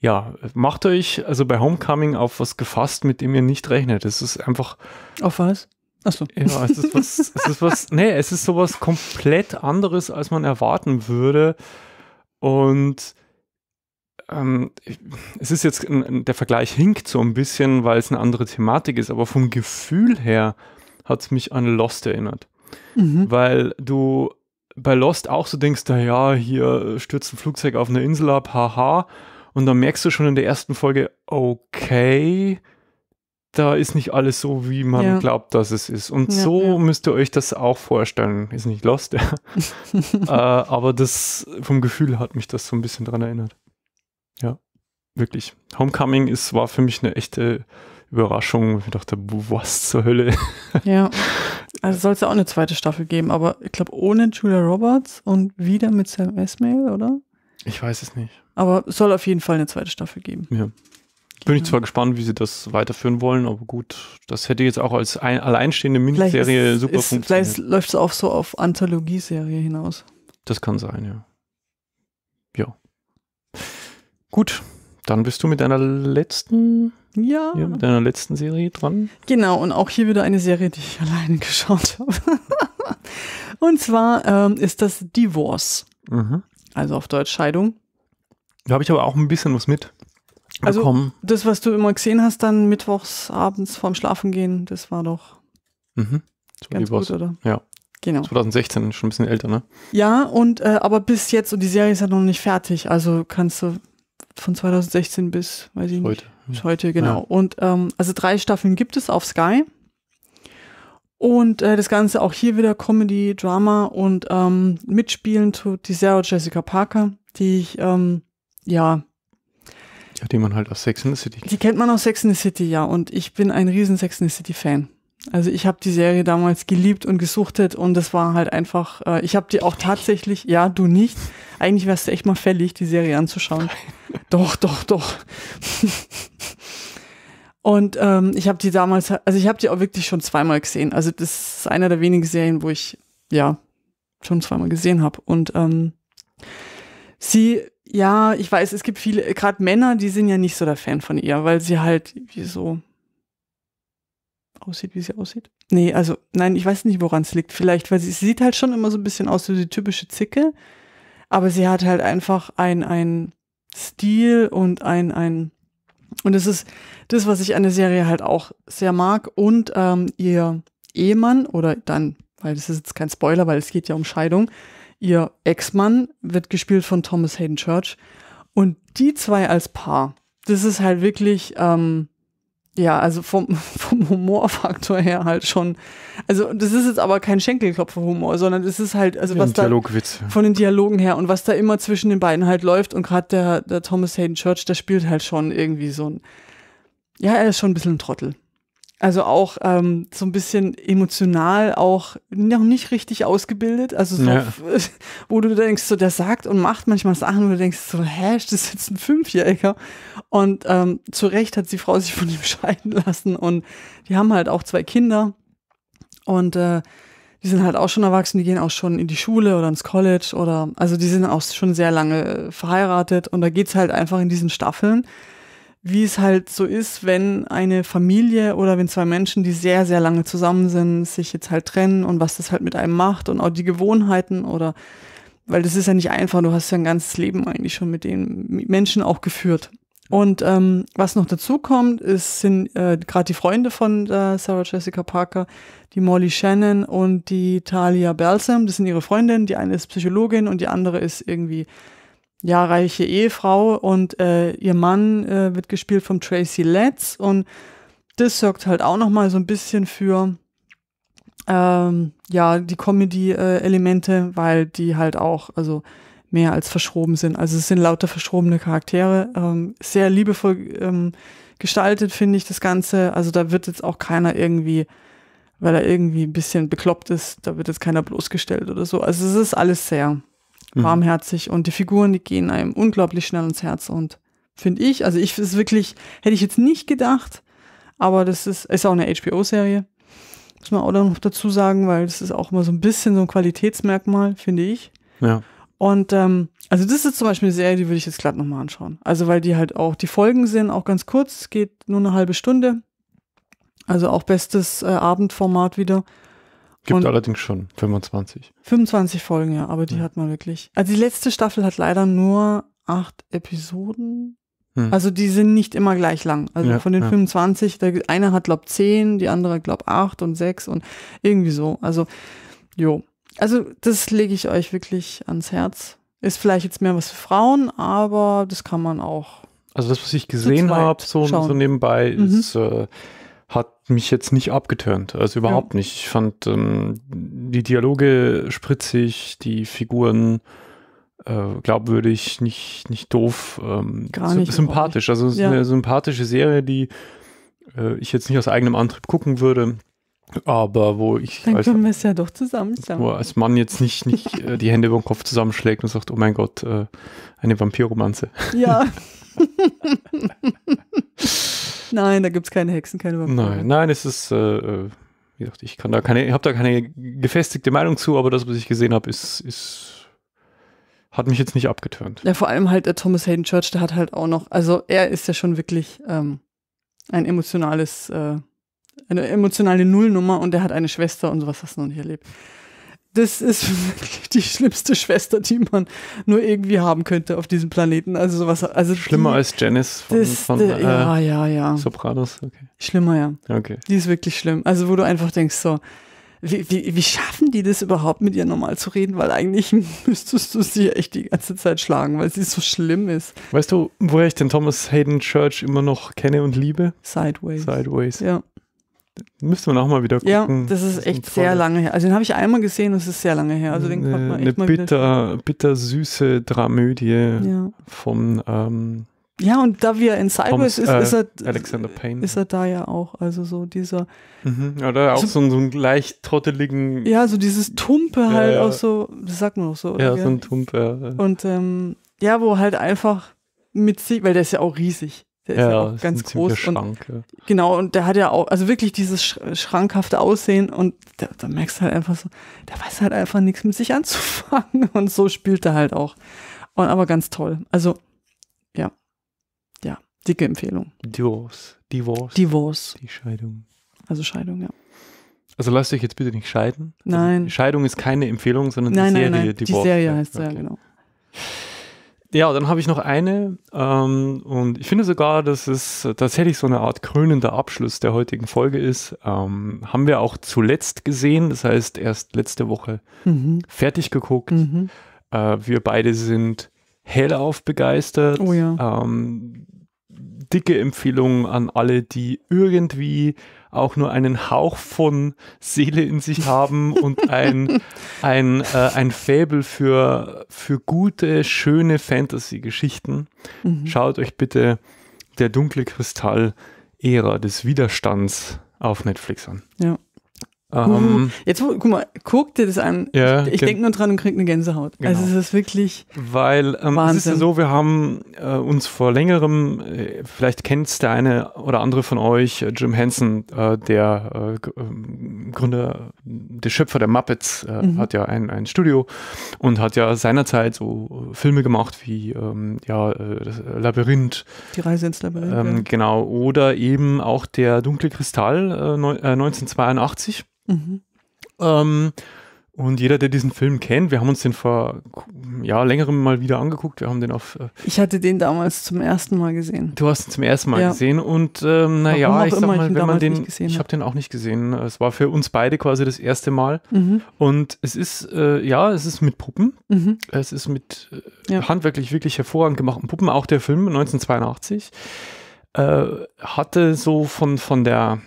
Speaker 1: ja, macht euch also bei Homecoming auf was gefasst, mit dem ihr nicht rechnet. Es ist einfach.
Speaker 2: Auf was? Achso. Ja, es ist
Speaker 1: was, es ist was, nee, es ist sowas komplett anderes, als man erwarten würde. Und ähm, es ist jetzt, der Vergleich hinkt so ein bisschen, weil es eine andere Thematik ist, aber vom Gefühl her hat es mich an Lost erinnert. Mhm. Weil du bei Lost auch so denkst, naja, hier äh, stürzt ein Flugzeug auf eine Insel ab, haha. Und dann merkst du schon in der ersten Folge, okay, da ist nicht alles so, wie man ja. glaubt, dass es ist. Und ja, so ja. müsst ihr euch das auch vorstellen. Ist nicht Lost, äh, aber das vom Gefühl hat mich das so ein bisschen daran erinnert. Ja, wirklich. Homecoming ist, war für mich eine echte Überraschung. Ich dachte, was zur Hölle?
Speaker 2: Ja. Also soll es ja auch eine zweite Staffel geben, aber ich glaube ohne Julia Roberts und wieder mit Sam Esmail, oder? Ich weiß es nicht.
Speaker 1: Aber es soll auf jeden Fall eine zweite Staffel geben. Ja. Bin ich zwar gespannt, wie sie das weiterführen wollen, aber gut, das hätte jetzt auch als ein, alleinstehende Miniserie ist, super ist, funktioniert. Vielleicht
Speaker 2: läuft es auch so auf Anthologieserie hinaus.
Speaker 1: Das kann sein, ja. Ja. Gut, dann bist du mit deiner letzten
Speaker 2: ja. ja. Mit
Speaker 1: deiner letzten Serie dran.
Speaker 2: Genau, und auch hier wieder eine Serie, die ich alleine geschaut habe. und zwar ähm, ist das Divorce. Mhm. Also auf Deutsch Scheidung.
Speaker 1: Da habe ich aber auch ein bisschen was mit. Also bekommen.
Speaker 2: Also das, was du immer gesehen hast, dann mittwochs abends vorm Schlafengehen, das war doch mhm. So ganz Divorce. gut, oder? Ja. Genau.
Speaker 1: 2016, schon ein bisschen älter, ne?
Speaker 2: Ja, und äh, aber bis jetzt, und die Serie ist ja noch nicht fertig, also kannst du von 2016 bis, weiß ich heute. nicht. Bis heute, genau. Ja. Und ähm, also drei Staffeln gibt es auf Sky. Und äh, das Ganze auch hier wieder Comedy, Drama und ähm, mitspielen tut die Jessica Parker, die ich, ähm, ja.
Speaker 1: Ja, die man halt aus Sex in the City kennt.
Speaker 2: Die kennt man aus Sex in the City, ja. Und ich bin ein riesen Sex in the City Fan. Also ich habe die Serie damals geliebt und gesuchtet und das war halt einfach, äh, ich habe die auch tatsächlich, ja, du nicht. Eigentlich wärst du echt mal fällig, die Serie anzuschauen. Doch, doch, doch. und ähm, ich habe die damals, also ich habe die auch wirklich schon zweimal gesehen. Also das ist einer der wenigen Serien, wo ich, ja, schon zweimal gesehen habe. Und ähm, sie, ja, ich weiß, es gibt viele, gerade Männer, die sind ja nicht so der Fan von ihr, weil sie halt wie so aussieht, wie sie aussieht. Nee, also nein, ich weiß nicht, woran es liegt. Vielleicht, weil sie, sie, sieht halt schon immer so ein bisschen aus wie so die typische Zicke, aber sie hat halt einfach ein, ein Stil und ein, ein und das ist das, was ich an der Serie halt auch sehr mag. Und ähm, ihr Ehemann oder dann, weil das ist jetzt kein Spoiler, weil es geht ja um Scheidung, ihr Ex-Mann wird gespielt von Thomas Hayden Church. Und die zwei als Paar, das ist halt wirklich, ähm, ja, also vom, vom Humorfaktor her halt schon. Also das ist jetzt aber kein Schenkelklopfer-Humor, sondern das ist halt, also ja, was da von den Dialogen her und was da immer zwischen den beiden halt läuft und gerade der, der Thomas Hayden Church, der spielt halt schon irgendwie so ein, ja, er ist schon ein bisschen ein Trottel. Also auch ähm, so ein bisschen emotional auch noch nicht richtig ausgebildet. Also so, ja. wo du denkst, so der sagt und macht manchmal Sachen, wo du denkst, so, hä, das ist jetzt ein Fünfjähriger. Und ähm, zu Recht hat die Frau sich von ihm scheiden lassen. Und die haben halt auch zwei Kinder. Und äh, die sind halt auch schon erwachsen, die gehen auch schon in die Schule oder ins College oder also die sind auch schon sehr lange äh, verheiratet und da geht's halt einfach in diesen Staffeln wie es halt so ist, wenn eine Familie oder wenn zwei Menschen, die sehr, sehr lange zusammen sind, sich jetzt halt trennen und was das halt mit einem macht und auch die Gewohnheiten oder, weil das ist ja nicht einfach, du hast ja ein ganzes Leben eigentlich schon mit den Menschen auch geführt. Und ähm, was noch dazu kommt, ist, sind äh, gerade die Freunde von äh, Sarah Jessica Parker, die Molly Shannon und die Talia Balsam, das sind ihre Freundinnen, die eine ist Psychologin und die andere ist irgendwie ja, reiche Ehefrau und äh, ihr Mann äh, wird gespielt von Tracy Letts und das sorgt halt auch nochmal so ein bisschen für ähm, ja, die Comedy-Elemente, äh, weil die halt auch, also mehr als verschroben sind. Also es sind lauter verschrobene Charaktere, ähm, sehr liebevoll ähm, gestaltet, finde ich, das Ganze. Also da wird jetzt auch keiner irgendwie, weil er irgendwie ein bisschen bekloppt ist, da wird jetzt keiner bloßgestellt oder so. Also es ist alles sehr Mhm. warmherzig und die Figuren, die gehen einem unglaublich schnell ins Herz und finde ich, also ich ist wirklich, hätte ich jetzt nicht gedacht, aber das ist, ist auch eine HBO-Serie. Muss man auch noch dazu sagen, weil das ist auch immer so ein bisschen so ein Qualitätsmerkmal, finde ich. Ja. Und ähm, also das ist zum Beispiel eine Serie, die würde ich jetzt glatt nochmal anschauen. Also weil die halt auch, die Folgen sind auch ganz kurz, es geht nur eine halbe Stunde. Also auch bestes äh, Abendformat wieder.
Speaker 1: Gibt und allerdings schon 25.
Speaker 2: 25 Folgen, ja, aber die ja. hat man wirklich. Also die letzte Staffel hat leider nur acht Episoden. Hm. Also die sind nicht immer gleich lang. Also ja, von den ja. 25, der eine hat glaub zehn, die andere glaub acht und sechs und irgendwie so. Also jo. Also das lege ich euch wirklich ans Herz. Ist vielleicht jetzt mehr was für Frauen, aber das kann man auch.
Speaker 1: Also das, was ich gesehen habe, so, so, nebenbei, mhm. ist äh, hat mich jetzt nicht abgeturnt. Also überhaupt ja. nicht. Ich fand ähm, die Dialoge spritzig, die Figuren äh, glaubwürdig, nicht, nicht doof, ähm, Gar nicht sympathisch. Also ja. eine sympathische Serie, die äh, ich jetzt nicht aus eigenem Antrieb gucken würde. Aber wo ich. Dann als, können
Speaker 2: wir es ja doch zusammen Wo
Speaker 1: als Mann jetzt nicht, nicht äh, die Hände über den Kopf zusammenschlägt und sagt: Oh mein Gott, äh, eine Vampirromanze.
Speaker 2: Ja. nein, da gibt es keine Hexen, keine Vampire.
Speaker 1: Nein, nein, es ist, äh, äh wie gesagt, ich kann da keine, habe da keine gefestigte Meinung zu, aber das, was ich gesehen habe, ist, ist, hat mich jetzt nicht abgeturnt.
Speaker 2: Ja, vor allem halt der äh, Thomas Hayden Church, der hat halt auch noch, also er ist ja schon wirklich ähm, ein emotionales, äh, eine emotionale Nullnummer und der hat eine Schwester und sowas hast du noch nicht erlebt das ist wirklich die schlimmste Schwester, die man nur irgendwie haben könnte auf diesem Planeten. Also sowas. Also Schlimmer die, als Janice von, das, von de, äh, äh, ja, ja, ja. Sopranos. Okay. Schlimmer, ja. Okay. Die ist wirklich schlimm. Also wo du einfach denkst so, wie, wie, wie schaffen die das überhaupt, mit ihr normal zu reden? Weil eigentlich
Speaker 1: müsstest du sie echt die ganze Zeit schlagen, weil sie so schlimm ist. Weißt du, woher ich den Thomas Hayden Church immer noch kenne und liebe? Sideways. Sideways. Ja. Müsste man auch mal wieder gucken. Ja, das ist,
Speaker 2: das echt sehr lange her. Also den habe ich einmal gesehen, das ist sehr lange her. Also den eine, man echt eine mal
Speaker 1: bitter, bittersüße Dramödie ja. vom ähm,
Speaker 2: ja, und da wir in Cyprus ist, äh, ist, er, Alexander Payne. ist er da ja auch. Also so dieser.
Speaker 1: Mhm, oder auch so, also so, einen, so einen leicht trotteligen. Ja, so dieses Tumpe halt ja, ja. auch
Speaker 2: so, das sagt man auch so. Oder? Ja, so ein Tumpe. Ja. Und ähm, ja, wo halt einfach mit sich, weil der ist ja auch riesig.
Speaker 1: Der ja, ist ja, auch ganz groß. Schrank, und, ja.
Speaker 2: Genau, und der hat ja auch, also wirklich dieses sch schrankhafte Aussehen und da, da, merkst du halt einfach so, der weiß halt einfach nichts mit sich anzufangen und so spielt er halt auch. Und aber ganz toll. Also, ja. Ja, dicke Empfehlung.
Speaker 1: Divorce. Divorce.
Speaker 2: Divorce. Die Scheidung. Also Scheidung, ja.
Speaker 1: Also lasst euch jetzt bitte nicht scheiden. Also nein. Also Scheidung ist keine Empfehlung, sondern nein, die Serie. Nein, nein. Die Serie heißt okay. ja, genau ja, dann habe ich noch eine ähm, und ich finde sogar, dass es tatsächlich so eine Art krönender Abschluss der heutigen Folge ist. Ähm, haben wir auch zuletzt gesehen, das heißt erst letzte Woche mhm. fertig geguckt. Mhm. Äh, wir beide sind hellauf begeistert. Oh ja. ähm, dicke Empfehlung an alle, die irgendwie auch nur einen Hauch von Seele in sich haben und ein, ein, äh, ein Fabel für, für gute, schöne Fantasy-Geschichten, mhm. schaut euch bitte der dunkle Kristall Ära des Widerstands auf Netflix an. Ja. Um, ähm, hm.
Speaker 2: jetzt guck mal, guck dir das an. Ja, ich denke nur dran und krieg eine Gänsehaut. Also genau. Also es ist wirklich Weil ähm, Wahnsinn. es ist ja
Speaker 1: so, wir haben äh, uns vor längerem, äh, vielleicht kennt der eine oder andere von euch, äh, Jim Henson, äh, der äh, ähm, Gründer, der Schöpfer der Muppets, äh, mhm. hat ja ein, ein Studio und hat ja seinerzeit so Filme gemacht wie ähm, ja, das Labyrinth.
Speaker 2: Die Reise ins Labyrinth. Ähm, ja.
Speaker 1: Genau. Oder eben auch der dunkle Kristall 1982. Mhm. Ähm, und jeder, der diesen Film kennt, wir haben uns den vor ja, längerem mal wieder angeguckt. Wir haben den auf. Äh
Speaker 2: ich hatte den damals zum ersten Mal gesehen. Du hast
Speaker 1: ihn zum ersten Mal ja. gesehen und ähm, naja, ich sag mal, ich wenn man den. Ich habe den auch nicht gesehen. Es war für uns beide quasi das erste Mal. Mhm. Und es ist, äh, ja, es ist mit Puppen. Mhm. Es ist mit äh, ja. handwerklich wirklich hervorragend gemachten Puppen. Auch der Film 1982 äh, hatte so von, von der.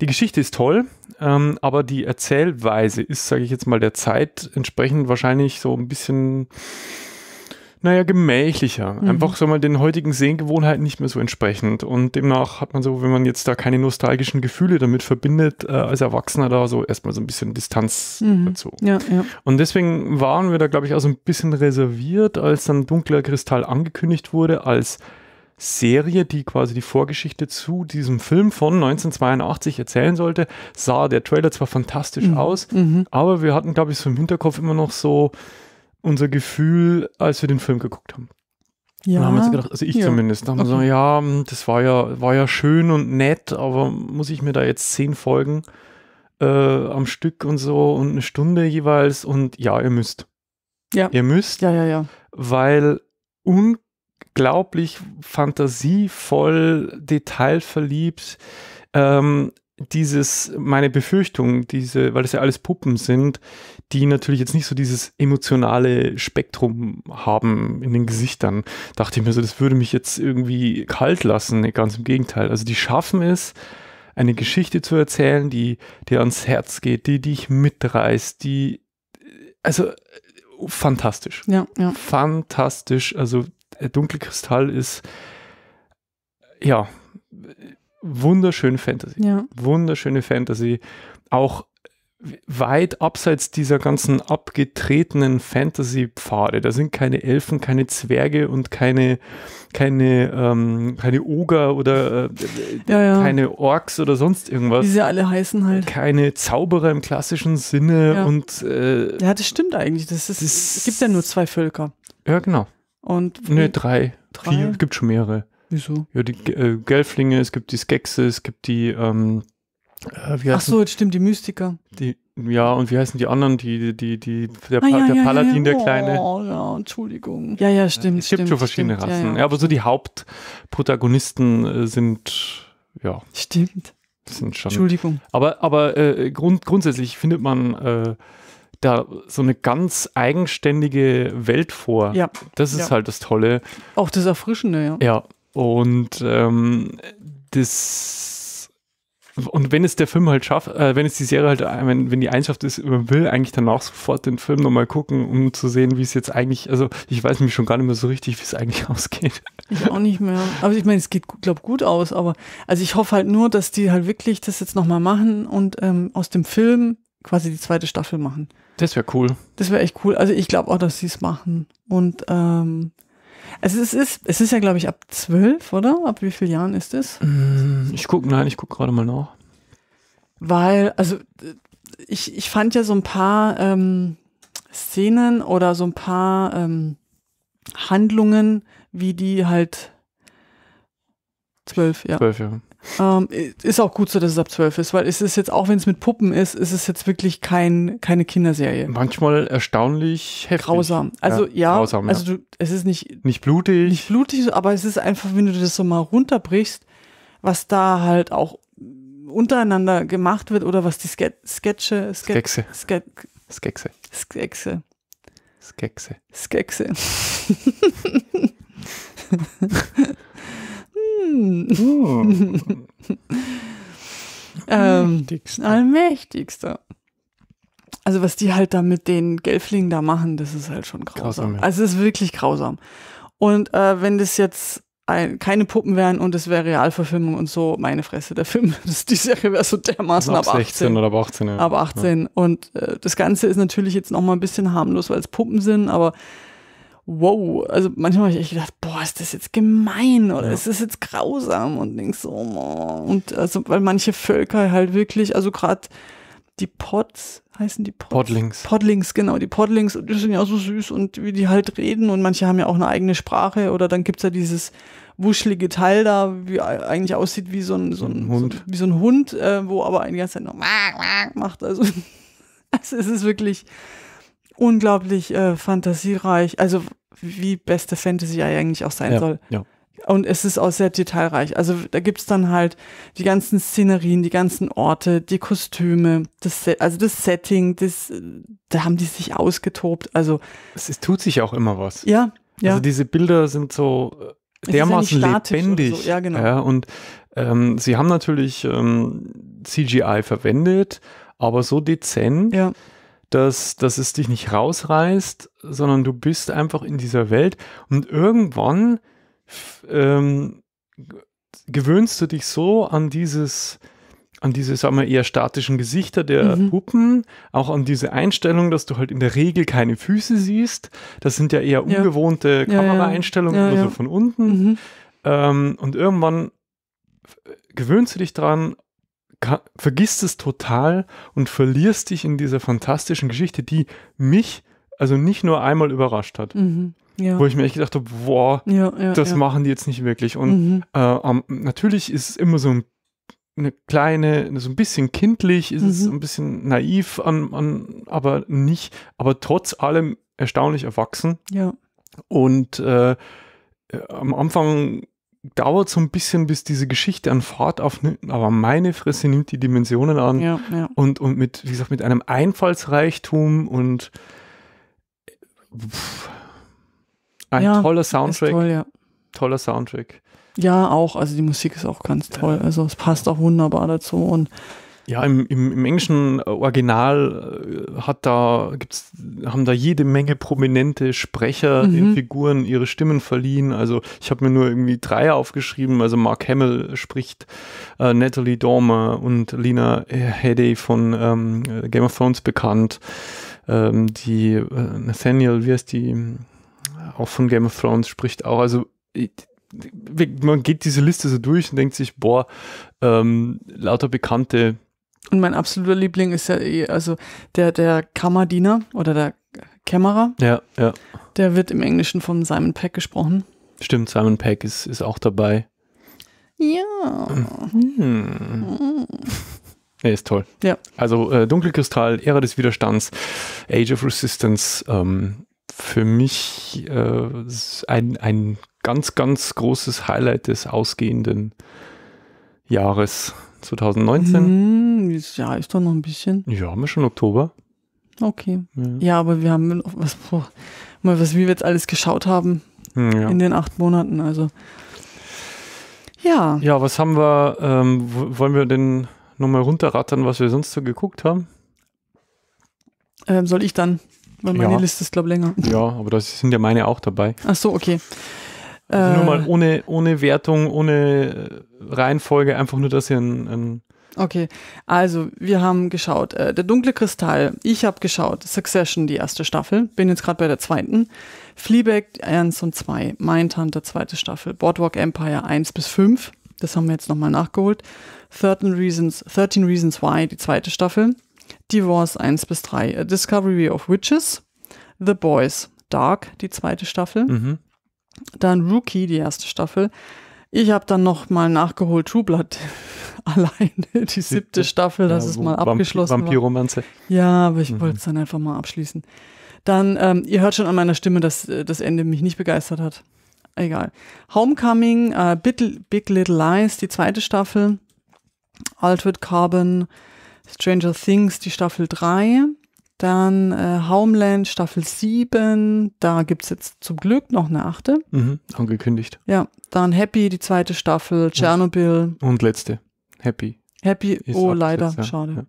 Speaker 1: Die Geschichte ist toll ähm, aber die Erzählweise ist, sage ich jetzt mal, der Zeit entsprechend wahrscheinlich so ein bisschen, naja, gemächlicher. Mhm. Einfach so mal den heutigen Sehengewohnheiten nicht mehr so entsprechend. Und demnach hat man so, wenn man jetzt da keine nostalgischen Gefühle damit verbindet, äh, als Erwachsener da so erstmal so ein bisschen Distanz mhm. dazu. Ja, ja. Und deswegen waren wir da, glaube ich, auch so ein bisschen reserviert, als dann Dunkler Kristall angekündigt wurde, als Serie, die quasi die Vorgeschichte zu diesem Film von 1982 erzählen sollte, sah der Trailer zwar fantastisch mhm. aus, mhm. aber wir hatten, glaube ich, so im Hinterkopf immer noch so unser Gefühl, als wir den Film geguckt haben.
Speaker 2: Ja. Dann haben wir uns gedacht, also ich ja. zumindest, Da haben okay. wir so,
Speaker 1: ja, hm, das war ja, war ja schön und nett, aber muss ich mir da jetzt zehn Folgen äh, am Stück und so und eine Stunde jeweils und ja, ihr müsst. Ja. Ihr müsst. Ja, ja, ja. Weil un unglaublich fantasievoll, detailverliebt. Ähm, dieses, meine Befürchtung, diese, weil es ja alles Puppen sind, die natürlich jetzt nicht so dieses emotionale Spektrum haben in den Gesichtern, dachte ich mir so, das würde mich jetzt irgendwie kalt lassen. Ganz im Gegenteil. Also die schaffen es, eine Geschichte zu erzählen, die dir ans Herz geht, die dich mitreißt, die, also fantastisch. Ja, ja. Fantastisch. Also äh, Dunkelkristall ist, ja, wunderschöne Fantasy. Ja. Wunderschöne Fantasy. Auch weit abseits dieser ganzen abgetretenen Fantasy-Pfade. Da sind keine Elfen, keine Zwerge und keine, keine, ähm, keine Oger oder äh, ja, ja. keine Orks oder sonst irgendwas. Wie sie
Speaker 2: alle heißen halt.
Speaker 1: Keine Zauberer im klassischen Sinne ja. und äh, Ja, das stimmt eigentlich. Das ist, das es gibt ja nur zwei Völker. Ja, genau. Und ne, drei. drei. Vier. Es gibt schon mehrere. Wieso? Ja, die äh, Gelflinge, es gibt die Skexe, es gibt die, ähm, äh, wie Ach so,
Speaker 2: jetzt stimmt, die Mystiker.
Speaker 1: Die, ja, und wie heißen die anderen? Die, die, die, der, ah, ja, der ja, Paladin, ja, der kleine. Oh, ja, Entschuldigung. Ja, ja, stimmt. Es gibt stimmt, schon verschiedene stimmt, Rassen. Ja, aber so die Hauptprotagonisten äh, sind, ja. Stimmt. Sind schon. Entschuldigung. Aber, aber äh, grund, grundsätzlich findet man äh, da so eine ganz eigenständige Welt vor. Ja. Das ist ja. halt das Tolle. Auch das Erfrischende, ja. Ja. Und ähm, das und wenn es der Film halt schafft, äh, wenn es die Serie halt, äh, wenn, wenn die Einschaft ist, man will eigentlich danach sofort den Film nochmal gucken, um zu sehen, wie es jetzt eigentlich, also ich weiß nämlich schon gar nicht mehr so richtig, wie es eigentlich ausgeht.
Speaker 2: Ich auch nicht mehr. Aber ich meine, es geht, glaube gut aus, aber also ich hoffe halt nur, dass die halt wirklich das jetzt nochmal machen und ähm, aus dem Film quasi die zweite Staffel machen. Das wäre cool. Das wäre echt cool. Also ich glaube auch, dass sie es machen. Und ähm, also es ist, es ist ja, glaube ich, ab zwölf, oder? Ab wie vielen Jahren ist es?
Speaker 1: Mm, ich gucke, nein, ich gucke gerade mal nach.
Speaker 2: Weil, also ich, ich fand ja so ein paar ähm, Szenen oder so ein paar ähm, Handlungen, wie die halt zwölf, ja. Zwölf, ja. Ähm, ist auch gut so, dass es ab 12 ist, weil es ist jetzt, auch wenn es mit Puppen ist, ist es jetzt wirklich kein, keine Kinderserie. Manchmal
Speaker 1: erstaunlich
Speaker 2: heftig. Grausam. Also ja, ja grausam, also du, es ist nicht, nicht blutig. Nicht blutig, aber es ist einfach, wenn du das so mal runterbrichst, was da halt auch untereinander gemacht wird oder was die Ske Sketche, Ske Skexe. Ske Skexe. Skexe. Skexe. Skexe. Hm. Hm. Oh. Allmächtigster. Ähm, Allmächtigster. Also was die halt da mit den Gelflingen da machen, das ist halt schon grausam. grausam ja. Also es ist wirklich grausam. Und äh, wenn das jetzt ein, keine Puppen wären und es wäre Realverfilmung und so, meine Fresse, der Film, das, die Serie wäre so dermaßen ab, ab, ab 16. oder ab 18, ja. Ab 18. Ja. Und äh, das Ganze ist natürlich jetzt nochmal ein bisschen harmlos, weil es Puppen sind, aber wow, also manchmal habe ich echt gedacht, boah, ist das jetzt gemein oder ja. ist das jetzt grausam und denkst so, oh, und also, weil manche Völker halt wirklich, also gerade die Pots, heißen die Pots? Podlings. Podlings, genau, die Podlings, die sind ja so süß und wie die halt reden und manche haben ja auch eine eigene Sprache oder dann gibt's ja dieses wuschelige Teil da, wie eigentlich aussieht wie so ein, so ein, ein Hund, so, wie so ein Hund äh, wo aber eine ganze Zeit noch macht, also, also es ist wirklich unglaublich äh, fantasiereich, also wie beste Fantasy eigentlich auch sein ja, soll. Ja. Und es ist auch sehr detailreich. Also da gibt es dann halt die ganzen Szenerien, die ganzen Orte, die Kostüme, das also das Setting, das, äh, da haben die sich ausgetobt. Also es, es
Speaker 1: tut sich auch immer was. Ja, ja. Also diese Bilder sind so dermaßen ja lebendig. So. Ja, genau. Ja, und ähm, sie haben natürlich ähm, CGI verwendet, aber so dezent. Ja dass, dass es dich nicht rausreißt, sondern du bist einfach in dieser Welt und irgendwann ähm, gewöhnst du dich so an dieses an diese, sagen wir, eher statischen Gesichter der mhm. Puppen, auch an diese Einstellung, dass du halt in der Regel keine Füße siehst. Das sind ja eher ungewohnte ja. Kameraeinstellungen, ja, also ja. ja, also von unten. Mhm. Ähm, und irgendwann äh, gewöhnst du dich dran vergisst es total und verlierst dich in dieser fantastischen Geschichte, die mich also nicht nur einmal überrascht hat. Mhm. Ja. Wo ich mir echt gedacht habe, boah, ja, ja, das machen die jetzt nicht wirklich. Und mhm. äh, um, natürlich ist es immer so ein, eine kleine, so ein bisschen kindlich, ist mhm. es ein bisschen naiv, an, an, aber nicht, aber trotz allem erstaunlich erwachsen. Ja. Und äh, am Anfang dauert so ein bisschen, bis diese Geschichte an Fahrt aufnimmt, aber meine Fresse nimmt die Dimensionen an ja, ja. Und, und mit, wie gesagt, mit einem Einfallsreichtum und pff, ein ja, toller Soundtrack. Toll, toller Soundtrack.
Speaker 2: Ja, auch. Also die Musik ist auch ganz toll. Also es passt auch wunderbar dazu und
Speaker 1: ja, im, im, im englischen Original äh, hat da, gibt's, haben da jede Menge prominente Sprecher mhm. den Figuren ihre Stimmen verliehen. Also ich habe mir nur irgendwie drei aufgeschrieben. Also Mark Hamill spricht äh, Natalie Dormer und Lina Headey von ähm, Game of Thrones bekannt. Ähm, die äh, Nathaniel, wie heißt die, auch von Game of Thrones spricht auch. Also man geht diese Liste so durch und denkt sich, boah, ähm, lauter bekannte und mein absoluter
Speaker 2: Liebling ist ja eh, also der, der Kammerdiener oder der Kämmerer. Ja, ja. Der wird im Englischen von Simon Peck gesprochen.
Speaker 1: Stimmt, Simon Peck ist, ist auch dabei.
Speaker 2: Ja.
Speaker 1: Hm. Er ist toll. Ja. Also äh, Dunkelkristall, Ära des Widerstands, Age of Resistance, ähm, für mich äh, ein, ein ganz, ganz großes Highlight des ausgehenden Jahres. 2019. Hm, ja, ist doch noch ein bisschen. Ja, haben wir schon Oktober.
Speaker 2: Okay. Ja, ja aber wir haben was, boah, mal was, wie wir jetzt alles geschaut haben hm, ja. in den acht Monaten. Also ja.
Speaker 1: Ja, was haben wir? Ähm, wollen wir denn nochmal runterrattern, was wir sonst so geguckt haben?
Speaker 2: Ähm, soll ich dann? Weil meine ja. Liste ist, glaube ich, länger. Ja,
Speaker 1: aber da sind ja meine auch dabei.
Speaker 2: Ach so, okay. Also äh, nur mal
Speaker 1: ohne, ohne Wertung, ohne äh, Reihenfolge, einfach nur, dass ihr ein, ein
Speaker 2: Okay, also wir haben geschaut, äh, der dunkle Kristall, ich habe geschaut, Succession, die erste Staffel, bin jetzt gerade bei der zweiten, Fleabag 1 und 2, Mindhunter, zweite Staffel, Boardwalk Empire 1 bis 5, das haben wir jetzt nochmal nachgeholt, 13 Reasons, 13 Reasons Why, die zweite Staffel, Divorce 1 bis 3, A Discovery of Witches, The Boys, Dark, die zweite Staffel, mhm. Dann Rookie, die erste Staffel. Ich habe dann noch mal nachgeholt True Blood alleine, die siebte Staffel, das ja, ist mal abgeschlossen. Vampir Vampirromanze. Ja, aber ich mhm. wollte es dann einfach mal abschließen. Dann, ähm, ihr hört schon an meiner Stimme, dass äh, das Ende mich nicht begeistert hat. Egal. Homecoming, äh, Big, Big Little Lies, die zweite Staffel. Altered Carbon, Stranger Things, die Staffel 3. Dann äh, Homeland Staffel 7, da gibt es jetzt zum Glück noch eine achte.
Speaker 1: Mhm, angekündigt.
Speaker 2: Ja, dann Happy, die zweite Staffel, Tschernobyl.
Speaker 1: Und letzte, Happy. Happy, Ist oh abgesetzt, leider, ja. schade.
Speaker 2: Ja.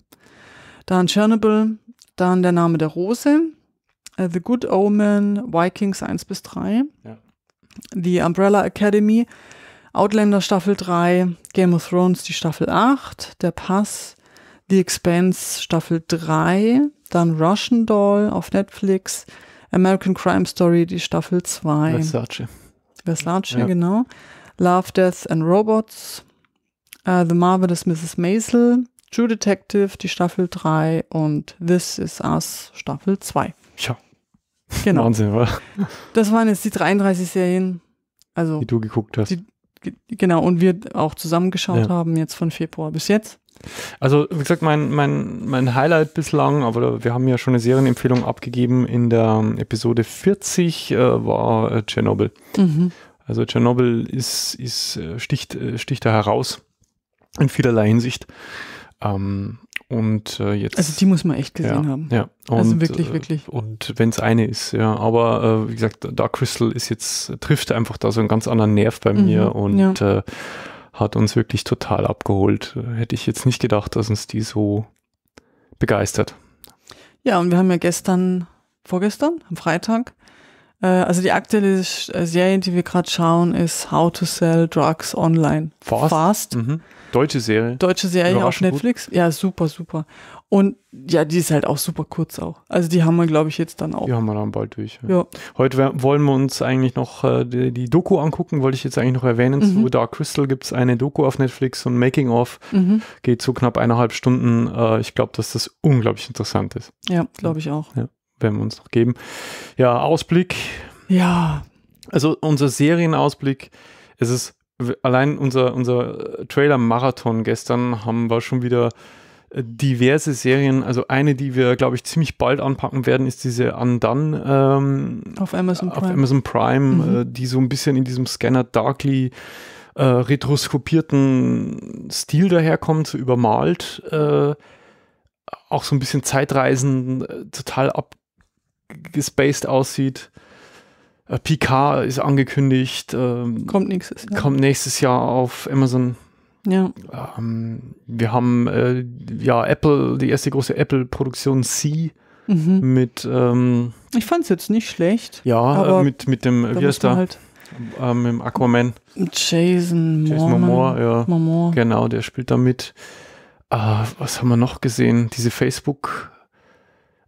Speaker 2: Dann Tschernobyl, dann der Name der Rose, uh, The Good Omen, Vikings 1 bis 3, ja. die Umbrella Academy, Outlander Staffel 3, Game of Thrones die Staffel 8, Der Pass, The Expense Staffel 3, dann Russian Doll auf Netflix, American Crime Story, die Staffel 2. Versace. Versace, ja. genau. Love, Death and Robots, uh, The Marvelous Mrs. Maisel, True Detective, die Staffel 3 und This Is Us, Staffel 2. Ja. Genau. Wahnsinn, oder? Das waren jetzt die 33 Serien.
Speaker 1: Also, die du geguckt hast. Die,
Speaker 2: genau, und wir auch zusammengeschaut ja. haben jetzt von Februar bis jetzt.
Speaker 1: Also, wie gesagt, mein, mein, mein Highlight bislang, aber wir haben ja schon eine Serienempfehlung abgegeben in der Episode 40, äh, war äh, Tschernobyl. Mhm. Also, Tschernobyl ist, ist, äh, sticht, äh, sticht da heraus in vielerlei Hinsicht. Ähm, und äh, jetzt. Also die muss man echt gesehen ja, haben. Ja. Also und, also wirklich, äh, wirklich. Und wenn es eine ist, ja. Aber äh, wie gesagt, Dark Crystal ist jetzt, trifft einfach da so einen ganz anderen Nerv bei mhm, mir und ja. äh, hat uns wirklich total abgeholt. Hätte ich jetzt nicht gedacht, dass uns die so begeistert.
Speaker 2: Ja, und wir haben ja gestern, vorgestern, am Freitag, äh, also die aktuelle äh, Serie, die wir gerade schauen, ist How to Sell Drugs Online. Fast. Fast. Mhm. Deutsche Serie. Deutsche Serie auf Netflix. Gut. Ja, super, super. Und ja, die ist halt auch super kurz auch.
Speaker 1: Also die haben wir, glaube ich, jetzt dann auch. Die haben wir dann bald durch. Ja. ja. Heute wollen wir uns eigentlich noch äh, die, die, Doku angucken, wollte ich jetzt eigentlich noch erwähnen. Mhm. Zu Dark Crystal gibt es eine Doku auf Netflix und Making of mhm. geht so knapp eineinhalb Stunden. Äh, ich glaube, dass das unglaublich interessant ist. Ja, glaube ich auch. Ja werden wir uns noch geben. Ja, Ausblick. Ja. Also unser Serienausblick, es ist allein unser, unser äh, Trailer-Marathon gestern haben wir schon wieder äh, diverse Serien. Also eine, die wir, glaube ich, ziemlich bald anpacken werden, ist diese Undone ähm, auf Amazon Prime, auf Amazon Prime mhm. äh, die so ein bisschen in diesem Scanner Darkly äh, retroskopierten Stil daherkommt, so übermalt. Äh, auch so ein bisschen Zeitreisen, äh, total ab gespaced aussieht. Äh, PK ist angekündigt. Ähm, kommt nächstes Jahr. Kommt nächstes Jahr auf Amazon. Ja. Ähm, wir haben äh, ja Apple, die erste große Apple-Produktion C. Mhm. Mit, ähm,
Speaker 2: ich fand es jetzt nicht schlecht. Ja, äh, mit, mit dem, da wie heißt der? Halt
Speaker 1: ähm, mit dem Aquaman. Jason, Jason Momoa, ja. Momoa. Genau, der spielt da mit. Äh, was haben wir noch gesehen? Diese Facebook-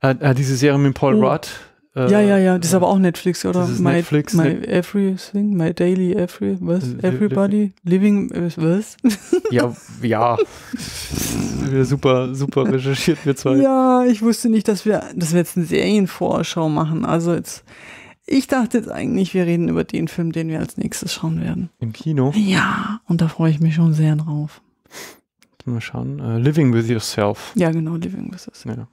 Speaker 1: äh, äh, diese Serie mit Paul oh. Rudd. Äh, ja, ja, ja, das ist äh, aber auch
Speaker 2: Netflix, oder? Das ist my, Netflix. My Net Everything, My Daily Every, was? Äh, Everybody? Living, was?
Speaker 1: ja, ja. super, super recherchiert, wir zwei.
Speaker 2: Ja, ich wusste nicht, dass wir, dass wir jetzt eine Serienvorschau machen. Also jetzt, ich dachte jetzt eigentlich, wir reden über den Film, den wir als nächstes schauen werden.
Speaker 1: Im Kino? Ja,
Speaker 2: und da freue ich mich schon sehr drauf.
Speaker 1: Mal schauen. Uh, living with Yourself. Ja, genau, Living with Yourself. Ja.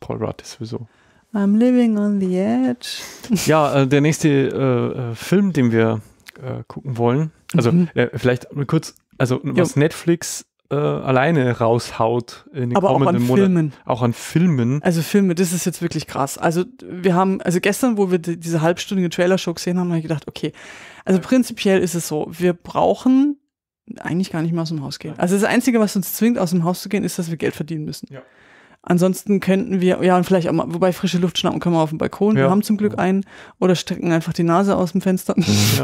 Speaker 1: Paul Rudd ist sowieso.
Speaker 2: I'm living on the edge.
Speaker 1: Ja, äh, der nächste äh, äh Film, den wir äh, gucken wollen, also mhm. Äh, vielleicht kurz, also was jo. Netflix äh, alleine raushaut in den Aber kommenden auch an Filmen. Auch an Filmen.
Speaker 2: Also Filme, das ist jetzt wirklich krass. Also wir haben, also gestern, wo wir die, diese halbstündige Trailer-Show gesehen haben, habe ich gedacht, okay, also prinzipiell ist es so, wir brauchen eigentlich gar nicht mehr aus dem Haus gehen. Also das Einzige, was uns zwingt, aus dem Haus zu gehen, ist, dass wir Geld verdienen müssen. Ja. Ansonsten könnten wir, ja, und vielleicht auch mal, wobei frische Luft schnappen können wir auf dem Balkon. Ja. Wir haben zum Glück einen. Oder strecken einfach die Nase aus dem Fenster. Mhm.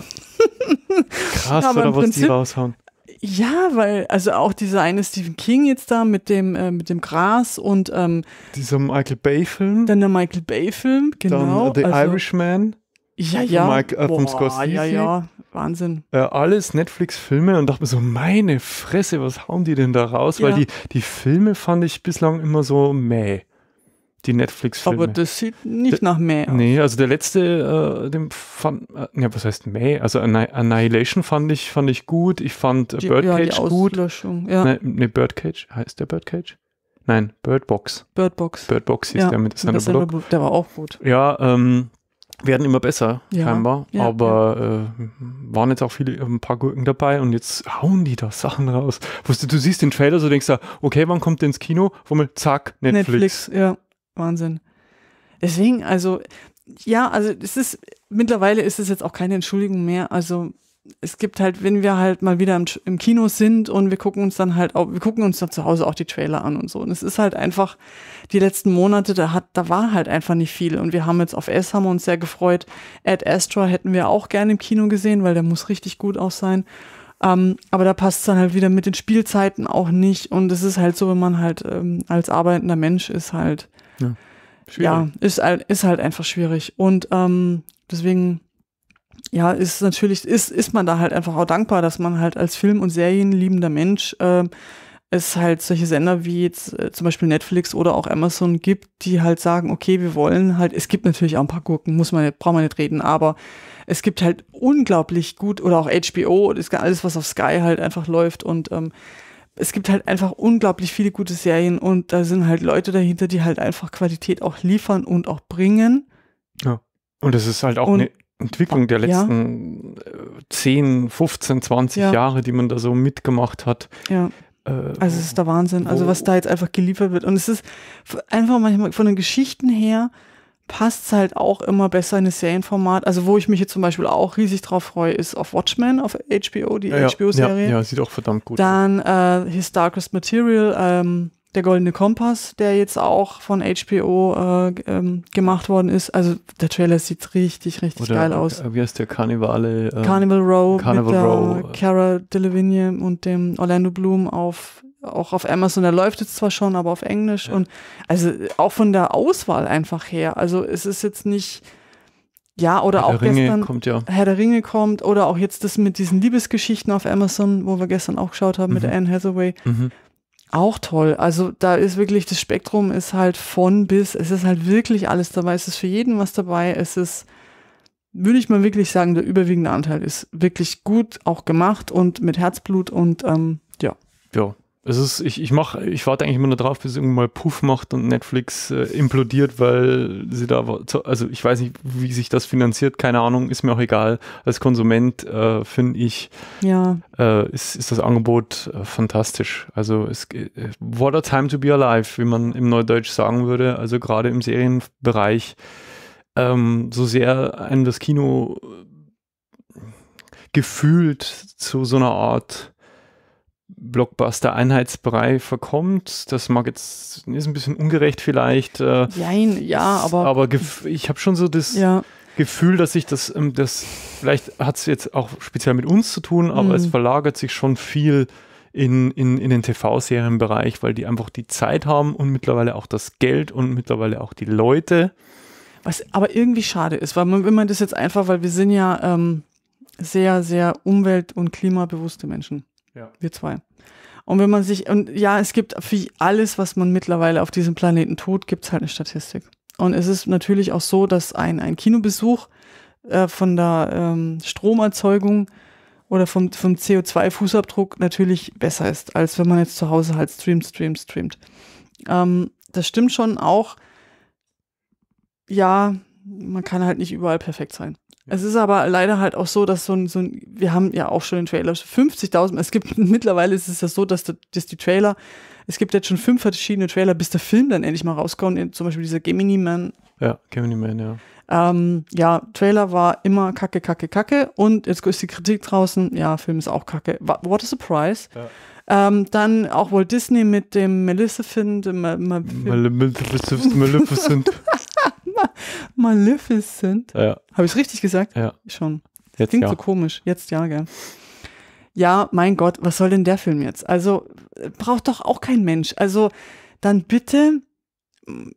Speaker 1: Ja. Krass, ja, oder was Prinzip, die raushauen.
Speaker 2: Ja, weil, also auch dieser eine Stephen King jetzt da mit dem, äh, mit dem Gras und
Speaker 1: ähm, dieser Michael Bay-Film. Dann der Michael Bay-Film, genau. Dann The also, Irishman ja, ja. Mike, äh, vom Scorsese. Ja, ja, Wahnsinn. Äh, alles Netflix-Filme und dachte mir so, meine Fresse, was hauen die denn da raus? Ja. Weil die, die Filme fand ich bislang immer so meh. Die Netflix-Filme. Aber das sieht nicht da, nach meh aus. Nee, also der letzte, äh, dem fand, äh, ja, was heißt meh? Also Anni Annihilation fand ich, fand ich gut. Ich fand äh, die, Birdcage ja, gut. Ja. Nein, nee, Birdcage, heißt der Birdcage? Nein, Birdbox. Birdbox. Birdbox hieß ja, der mit Sandra Bullock. Der war auch gut. Ja, ähm, werden immer besser, ja, scheinbar. Ja, Aber ja. Äh, waren jetzt auch viele, äh, ein paar Gurken dabei und jetzt hauen die da Sachen raus. Du, du siehst den Trailer, so denkst du, okay, wann kommt der ins Kino? Wummel, zack, Netflix.
Speaker 2: Netflix, ja, Wahnsinn. Deswegen, also, ja, also es ist, mittlerweile ist es jetzt auch keine Entschuldigung mehr. Also es gibt halt, wenn wir halt mal wieder im, im Kino sind und wir gucken uns dann halt auch, wir gucken uns dann zu Hause auch die Trailer an und so. Und es ist halt einfach, die letzten Monate, da hat, da war halt einfach nicht viel. Und wir haben jetzt auf S haben wir uns sehr gefreut. Ad Astra hätten wir auch gerne im Kino gesehen, weil der muss richtig gut auch sein. Ähm, aber da passt es dann halt wieder mit den Spielzeiten auch nicht. Und es ist halt so, wenn man halt ähm, als arbeitender Mensch ist halt, ja, ja ist, halt, ist halt einfach schwierig. Und ähm, deswegen ja, ist natürlich, ist, ist man da halt einfach auch dankbar, dass man halt als Film- und Serienliebender Mensch äh, es halt solche Sender wie jetzt äh, zum Beispiel Netflix oder auch Amazon gibt, die halt sagen, okay, wir wollen halt, es gibt natürlich auch ein paar Gurken, muss man nicht, braucht man nicht reden, aber es gibt halt unglaublich gut oder auch HBO und alles, was auf Sky halt einfach läuft und ähm, es gibt halt einfach unglaublich viele gute Serien und da sind halt Leute dahinter, die halt einfach Qualität auch liefern und auch bringen.
Speaker 1: Ja. Und es ist halt auch und, ne Entwicklung der letzten ja. 10, 15, 20 ja. Jahre, die man da so mitgemacht hat. Ja. Äh, also es ist der
Speaker 2: Wahnsinn, also was da jetzt einfach geliefert wird. Und es ist einfach manchmal von den Geschichten her passt es halt auch immer besser in das Serienformat. Also wo ich mich jetzt zum Beispiel auch riesig drauf freue, ist auf Watchmen auf HBO, die ja, HBO-Serie. Ja, sieht auch verdammt gut Dann aus. Äh, His Darkest Material, ähm, der Goldene Kompass, der jetzt auch von HBO äh, ähm, gemacht worden ist. Also der Trailer sieht richtig,
Speaker 1: richtig Oder, geil aus. Äh, wie heißt der Karnevale? Äh, Carnival Row Carnival mit Row.
Speaker 2: Der äh, Cara Delevingne und dem Orlando Bloom auf auch auf Amazon, der läuft jetzt zwar schon, aber auf Englisch ja. und also auch von der Auswahl einfach her. Also es ist jetzt nicht, ja, oder Herr auch Ringe gestern, kommt, ja. Herr der Ringe kommt, oder auch jetzt das mit diesen Liebesgeschichten auf Amazon, wo wir gestern auch geschaut haben mhm. mit Anne Hathaway. Mhm auch toll. Also da ist wirklich, das Spektrum ist halt von bis, es ist halt wirklich alles dabei, es ist für jeden was dabei, es ist, würde ich mal wirklich sagen, der überwiegende Anteil ist wirklich gut auch gemacht und mit Herzblut und ähm, ja.
Speaker 1: Ja, es ist, ich, ich mach, ich warte eigentlich immer nur drauf, bis es irgendwann mal Puff macht und Netflix äh, implodiert, weil sie da, also ich weiß nicht, wie sich das finanziert, keine Ahnung, ist mir auch egal. Als Konsument äh, finde ich, ja. äh, ist, ist das Angebot äh, fantastisch. Also es, äh, what a time to be alive, wie man im Neudeutsch sagen würde. Also gerade im Serienbereich, ähm, so sehr einem das Kino äh, gefühlt zu so einer Art Blockbuster-Einheitsbrei verkommt. Das mag jetzt, ist ein bisschen ungerecht vielleicht. Äh, Nein, ja, aber. Aber ich habe schon so das ja. Gefühl, dass sich das, ähm, das vielleicht hat es jetzt auch speziell mit uns zu tun, aber mhm. es verlagert sich schon viel in, in, in den TV-Serienbereich, weil die einfach die Zeit haben und mittlerweile auch das Geld und mittlerweile auch die Leute. Was aber irgendwie schade ist, weil man, wenn man das
Speaker 2: jetzt einfach, weil wir sind ja ähm, sehr, sehr umwelt- und klimabewusste Menschen. Ja. Wir zwei. Und wenn man sich, und ja, es gibt für alles, was man mittlerweile auf diesem Planeten tut, gibt es halt eine Statistik. Und es ist natürlich auch so, dass ein, ein Kinobesuch äh, von der ähm, Stromerzeugung oder vom, vom CO2-Fußabdruck natürlich besser ist, als wenn man jetzt zu Hause halt streamt, streamt, streamt. Ähm, das stimmt schon auch. Ja, man kann halt nicht überall perfekt sein. Es ist aber leider halt auch so, dass so ein, so ein wir haben ja auch schon den Trailer 50.000, also es gibt, mittlerweile ist es ja so, dass, der, dass die Trailer, es gibt jetzt schon fünf verschiedene Trailer, bis der Film dann endlich mal rauskommt, zum Beispiel dieser Gemini Man.
Speaker 1: Ja, Gemini Man, ja.
Speaker 2: Ähm, ja, Trailer war immer kacke, kacke, kacke und jetzt ist die Kritik draußen, ja, Film ist auch kacke. What a surprise. Ja. Ähm, dann auch Walt Disney mit dem Maleficent. Ma Ma
Speaker 1: Maleficent.
Speaker 2: Maleficent. Ja. Habe ich es richtig gesagt? Ja. Schon. Das jetzt klingt ja. so komisch. Jetzt ja, gell. Ja, mein Gott, was soll denn der Film jetzt? Also, braucht doch auch kein Mensch. Also, dann bitte mm,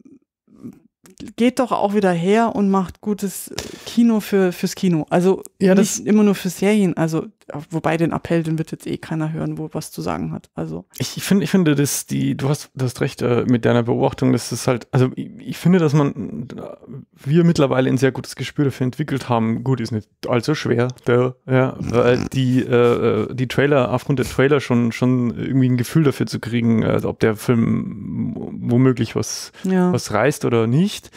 Speaker 2: geht doch auch wieder her und macht gutes Kino für, fürs Kino. Also ja, nicht das, immer nur für Serien. Also wobei den Appell, den wird jetzt eh keiner hören, wo was zu sagen hat. Also.
Speaker 1: Ich, ich finde, ich finde, dass die, du hast, du hast recht äh, mit deiner Beobachtung, dass es halt, also ich, ich, finde, dass man, äh, wir mittlerweile ein sehr gutes Gespür dafür entwickelt haben. Gut, ist nicht allzu schwer, der, ja, weil die, äh, äh, die Trailer, aufgrund der Trailer schon, schon irgendwie ein Gefühl dafür zu kriegen, äh, ob der Film womöglich was, ja. was reißt oder nicht.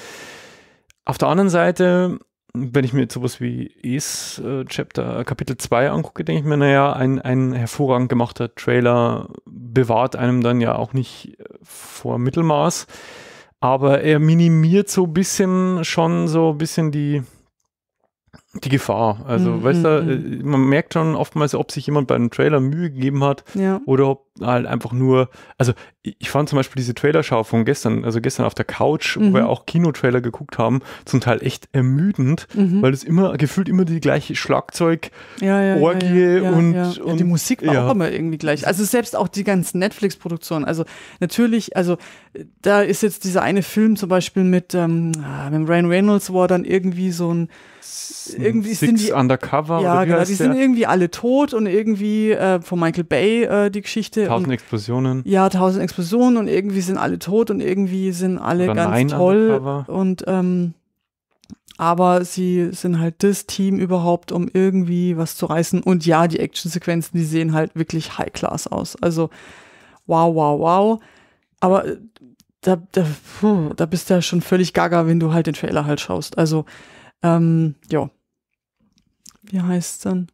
Speaker 1: Auf der anderen Seite, wenn ich mir jetzt sowas wie Is äh, Chapter äh, Kapitel 2 angucke, denke ich mir, naja, ein, ein hervorragend gemachter Trailer bewahrt einem dann ja auch nicht äh, vor Mittelmaß, aber er minimiert so ein bisschen schon so ein bisschen die, die Gefahr. Also, mm, weißt du, mm, man merkt schon oftmals, ob sich jemand bei einem Trailer Mühe gegeben hat ja. oder ob halt einfach nur, also ich fand zum Beispiel diese Trailerschau von gestern, also gestern auf der Couch, wo mhm. wir auch Kinotrailer geguckt haben, zum Teil echt ermüdend, mhm. weil es immer, gefühlt immer die gleiche Schlagzeug, ja, ja, Orgie und, und Die Musik war auch immer
Speaker 2: irgendwie gleich. Also selbst auch die ganzen Netflix-Produktionen, also natürlich, also da ist jetzt dieser eine Film zum Beispiel mit, ähm, ah, mit Ryan Reynolds, wo er dann irgendwie so ein irgendwie Six sind die Undercover. Ja, genau, die sind irgendwie alle tot und irgendwie äh, von Michael Bay äh, die Geschichte. Tausend und, Explosionen. Ja, tausend Explosionen und irgendwie sind alle tot und irgendwie sind alle Oder ganz toll undercover. und ähm, aber sie sind halt das Team überhaupt, um irgendwie was zu reißen. Und ja, die Actionsequenzen, die sehen halt wirklich High Class aus. Also wow, wow, wow. Aber äh, da, da, da bist du ja schon völlig gaga, wenn du halt den Trailer halt schaust. Also ähm, ja. Wie heißt es dann?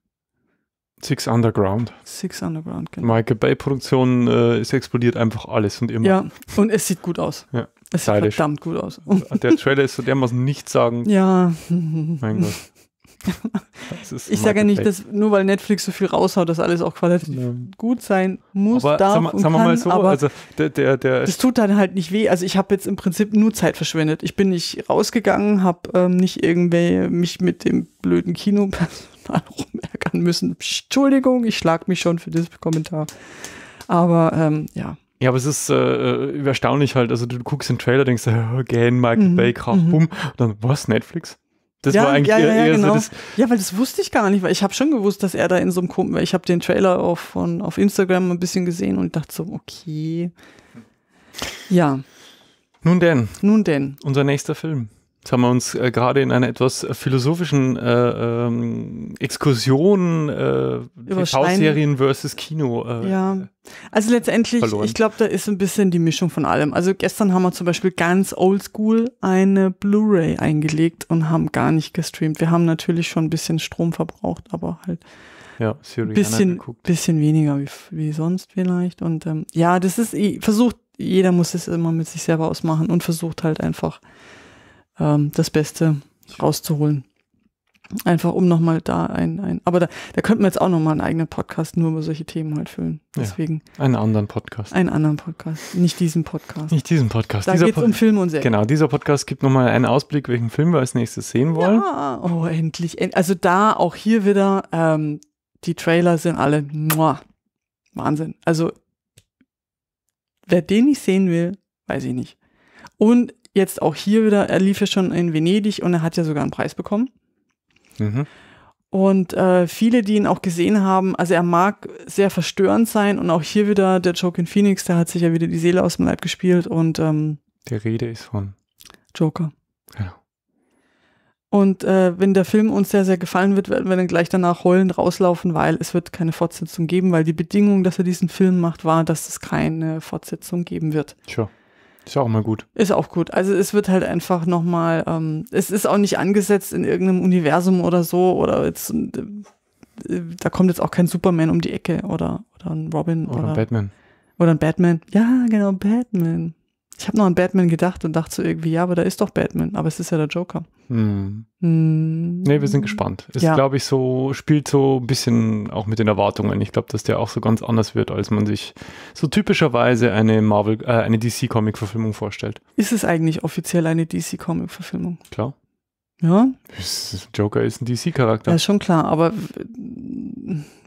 Speaker 1: Six Underground. Six Underground, genau. Michael Bay Produktion, äh, es explodiert einfach alles und immer. Ja,
Speaker 2: und es sieht gut aus.
Speaker 1: Ja. Es sieht Stylisch. verdammt gut aus. Der Trailer ist so dermaßen nichts sagen. Ja. Mein Gott ich sage ja nicht, dass
Speaker 2: nur weil Netflix so viel raushaut, dass alles auch qualitativ ja. gut sein muss,
Speaker 1: aber darf sagen wir, und sagen kann, wir mal so, aber also der, der, der das
Speaker 2: tut dann halt nicht weh. Also ich habe jetzt im Prinzip nur Zeit verschwendet. Ich bin nicht rausgegangen, habe ähm, nicht irgendwie mich mit dem blöden Kinopersonal rumärgern müssen. Psch, Entschuldigung, ich schlag mich schon für diesen Kommentar. Aber ähm, ja.
Speaker 1: Ja, aber es ist äh, äh erstaunlich halt. Also du guckst den Trailer, denkst, oh, again, Michael mhm. Bay, krach, mhm. bumm. Und dann, was, Netflix? Das ja, war eigentlich ja, ja, eher, eher genau. so das
Speaker 2: Ja, weil das wusste ich gar nicht, weil ich habe schon gewusst, dass er da in so einem Kumpel, Ich habe den Trailer auf, von, auf Instagram ein bisschen gesehen und dachte so, okay. Ja. Nun denn. Nun
Speaker 1: denn. Unser nächster Film. Jetzt haben wir uns äh, gerade in einer etwas äh, philosophischen äh, ähm, Exkursion äh, TV-Serien versus Kino. Äh, ja,
Speaker 2: also letztendlich, verloren. ich glaube, da ist ein bisschen die Mischung von allem. Also gestern haben wir zum Beispiel ganz oldschool eine Blu-ray eingelegt und haben gar nicht gestreamt. Wir haben natürlich schon ein bisschen Strom verbraucht, aber halt ja, ein bisschen, bisschen weniger wie, wie sonst vielleicht. Und ähm, ja, das ist versucht, jeder muss es immer mit sich selber ausmachen und versucht halt einfach ähm, das Beste rauszuholen. Einfach um nochmal da ein, ein. Aber da, da könnten wir jetzt auch nochmal einen eigenen Podcast nur über solche Themen halt
Speaker 1: füllen. Deswegen. Ja, einen anderen Podcast.
Speaker 2: Einen anderen Podcast. Nicht diesen Podcast. Nicht diesen Podcast. Da geht es um Filme und Serien.
Speaker 1: Genau, dieser Podcast gibt nochmal einen Ausblick, welchen Film wir als nächstes sehen wollen.
Speaker 2: Ja, oh, endlich. Also da, auch hier wieder, ähm, die Trailer sind alle muah, Wahnsinn. Also, wer den nicht sehen will, weiß ich nicht. Und Jetzt auch hier wieder, er lief ja schon in Venedig und er hat ja sogar einen Preis bekommen. Mhm. Und äh, viele, die ihn auch gesehen haben, also er mag sehr verstörend sein und auch hier wieder der Joker in Phoenix, der hat sich ja wieder die Seele aus dem Leib gespielt und ähm,
Speaker 1: Die Rede ist von
Speaker 2: Joker. Ja. Und äh, wenn der Film uns sehr, sehr gefallen wird, werden wir dann gleich danach heulend rauslaufen, weil es wird keine Fortsetzung geben, weil die Bedingung, dass er diesen Film macht, war, dass es keine Fortsetzung geben wird.
Speaker 1: Sure. Ist auch immer gut.
Speaker 2: Ist auch gut. Also es wird halt einfach nochmal, ähm, es ist auch nicht angesetzt in irgendeinem Universum oder so oder jetzt, äh, äh da kommt jetzt auch kein Superman um die Ecke oder, oder ein Robin. Oder, oder ein Batman. Oder ein Batman. Ja, genau, Batman. Ich habe noch an Batman gedacht und dachte so irgendwie, ja, aber da ist doch Batman, aber es ist ja der Joker. Hm. Hm. Ne, wir sind gespannt. Es ja. glaube
Speaker 1: ich, so, spielt so ein bisschen auch mit den Erwartungen. Ich glaube, dass der auch so ganz anders wird, als man sich so typischerweise eine Marvel, äh, eine DC-Comic-Verfilmung vorstellt.
Speaker 2: Ist es eigentlich offiziell eine DC-Comic-Verfilmung?
Speaker 1: Klar. Ja? Joker ist ein DC-Charakter. Ja,
Speaker 2: schon klar, aber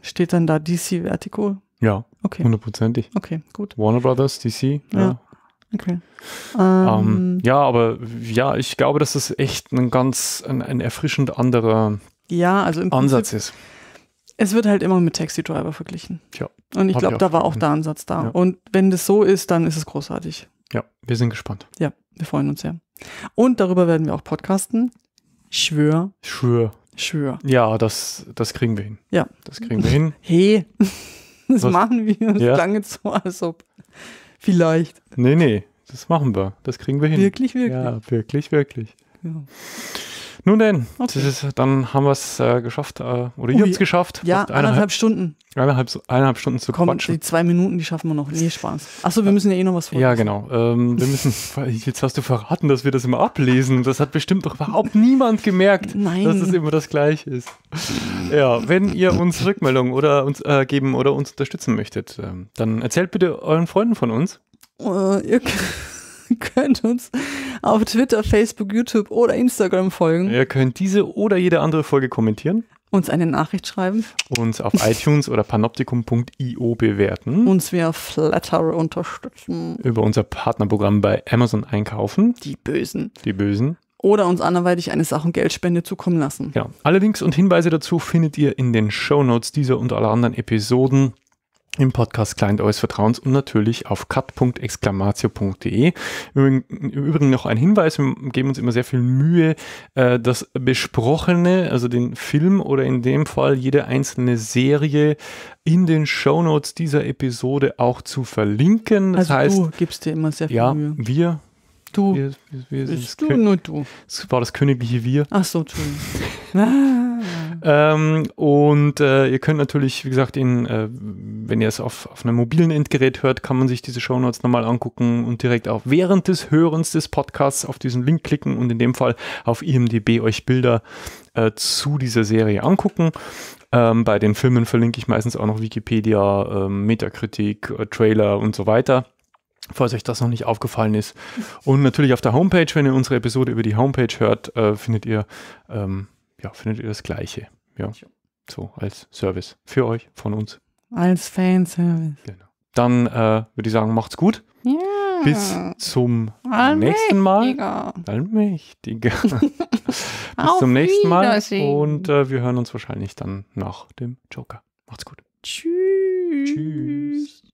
Speaker 2: steht dann da DC Vertigo?
Speaker 1: Ja. Okay. Hundertprozentig. Okay, gut. Warner Brothers, DC, ja. ja. Okay. Ähm, ähm, ja, aber ja, ich glaube, dass das echt ein ganz ein, ein erfrischend anderer ja, also Ansatz Prinzip, ist.
Speaker 2: Es wird halt immer mit Taxi Driver verglichen. Ja. Und ich glaube, da war auch der Ansatz da. Ja. Und wenn das so ist, dann ist es großartig.
Speaker 1: Ja, wir sind gespannt.
Speaker 2: Ja, wir freuen uns sehr. Und darüber werden wir auch podcasten. Schwör.
Speaker 1: Schwör. Schwör. Ja, das, das kriegen wir hin. Ja. Das kriegen wir hin. Hey, das Was? machen wir. Das ja. lange so, als ob. Vielleicht. Nee, nee, das machen wir. Das kriegen wir hin. Wirklich, wirklich. Ja, wirklich, wirklich. Ja. Nun denn, okay. ist, dann haben wir es äh, geschafft, äh, oder Ui. Oh, ihr habt es geschafft. Ja, eineinhalb, Stunden. Eineinhalb, eineinhalb Stunden zu Komm, quatschen. Die
Speaker 2: zwei Minuten, die schaffen wir noch. Nee, Spaß. Achso, wir müssen ja eh noch was vorlesen. Ja,
Speaker 1: genau. Ähm, wir müssen, jetzt hast du verraten, dass wir das immer ablesen. Das hat bestimmt doch überhaupt niemand gemerkt, Nein. dass es immer das Gleiche ist. Ja, wenn ihr uns Rückmeldungen oder uns äh, geben oder uns unterstützen möchtet, ähm, dann erzählt bitte euren Freunden von uns. Äh, ihr könnt uns auf Twitter, Facebook, YouTube oder Instagram folgen. Ihr könnt diese oder jede andere Folge kommentieren.
Speaker 2: Uns eine Nachricht schreiben.
Speaker 1: Uns auf iTunes oder panoptikum.io bewerten.
Speaker 2: Uns via Flatter unterstützen.
Speaker 1: Über unser Partnerprogramm bei Amazon einkaufen. Die Bösen. Die Bösen
Speaker 2: oder uns anderweitig eine Sachen Geldspende zukommen lassen.
Speaker 1: Genau. Alle Links und Hinweise dazu findet ihr in den Show Notes dieser und aller anderen Episoden im Podcast Client eures Vertrauens und natürlich auf cut.exclamatio.de. Im Übrigen noch ein Hinweis, wir geben uns immer sehr viel Mühe, äh, das Besprochene, also den Film oder in dem Fall jede einzelne Serie in den Shownotes dieser Episode auch zu verlinken. Das also heißt, du gibst dir immer sehr viel ja, Mühe. Ja, wir Du. Wir, wir, wir du, Kön nur du. Es war das königliche Wir. Ach so, Entschuldigung. Ah. ähm, und äh, ihr könnt natürlich, wie gesagt, ihn, äh, wenn ihr es auf, auf einem mobilen Endgerät hört, kann man sich diese Shownotes nochmal angucken und direkt auch während des Hörens des Podcasts auf diesen Link klicken und in dem Fall auf IMDB euch Bilder äh, zu dieser Serie angucken. Ähm, bei den Filmen verlinke ich meistens auch noch Wikipedia, ähm, Metakritik, äh, Trailer und so weiter falls euch das noch nicht aufgefallen ist. Und natürlich auf der Homepage, wenn ihr unsere Episode über die Homepage hört, äh, findet ihr ähm, ja, findet ihr das Gleiche. Ja. So als Service für euch, von uns.
Speaker 2: Als Fanservice.
Speaker 1: Genau. Dann äh, würde ich sagen, macht's gut. Ja. Bis zum Allmächtiger. nächsten Mal. Allmächtiger. Bis Auf zum nächsten Mal. Und äh, wir hören uns wahrscheinlich dann nach dem Joker. Macht's gut. Tschüss. Tschüss.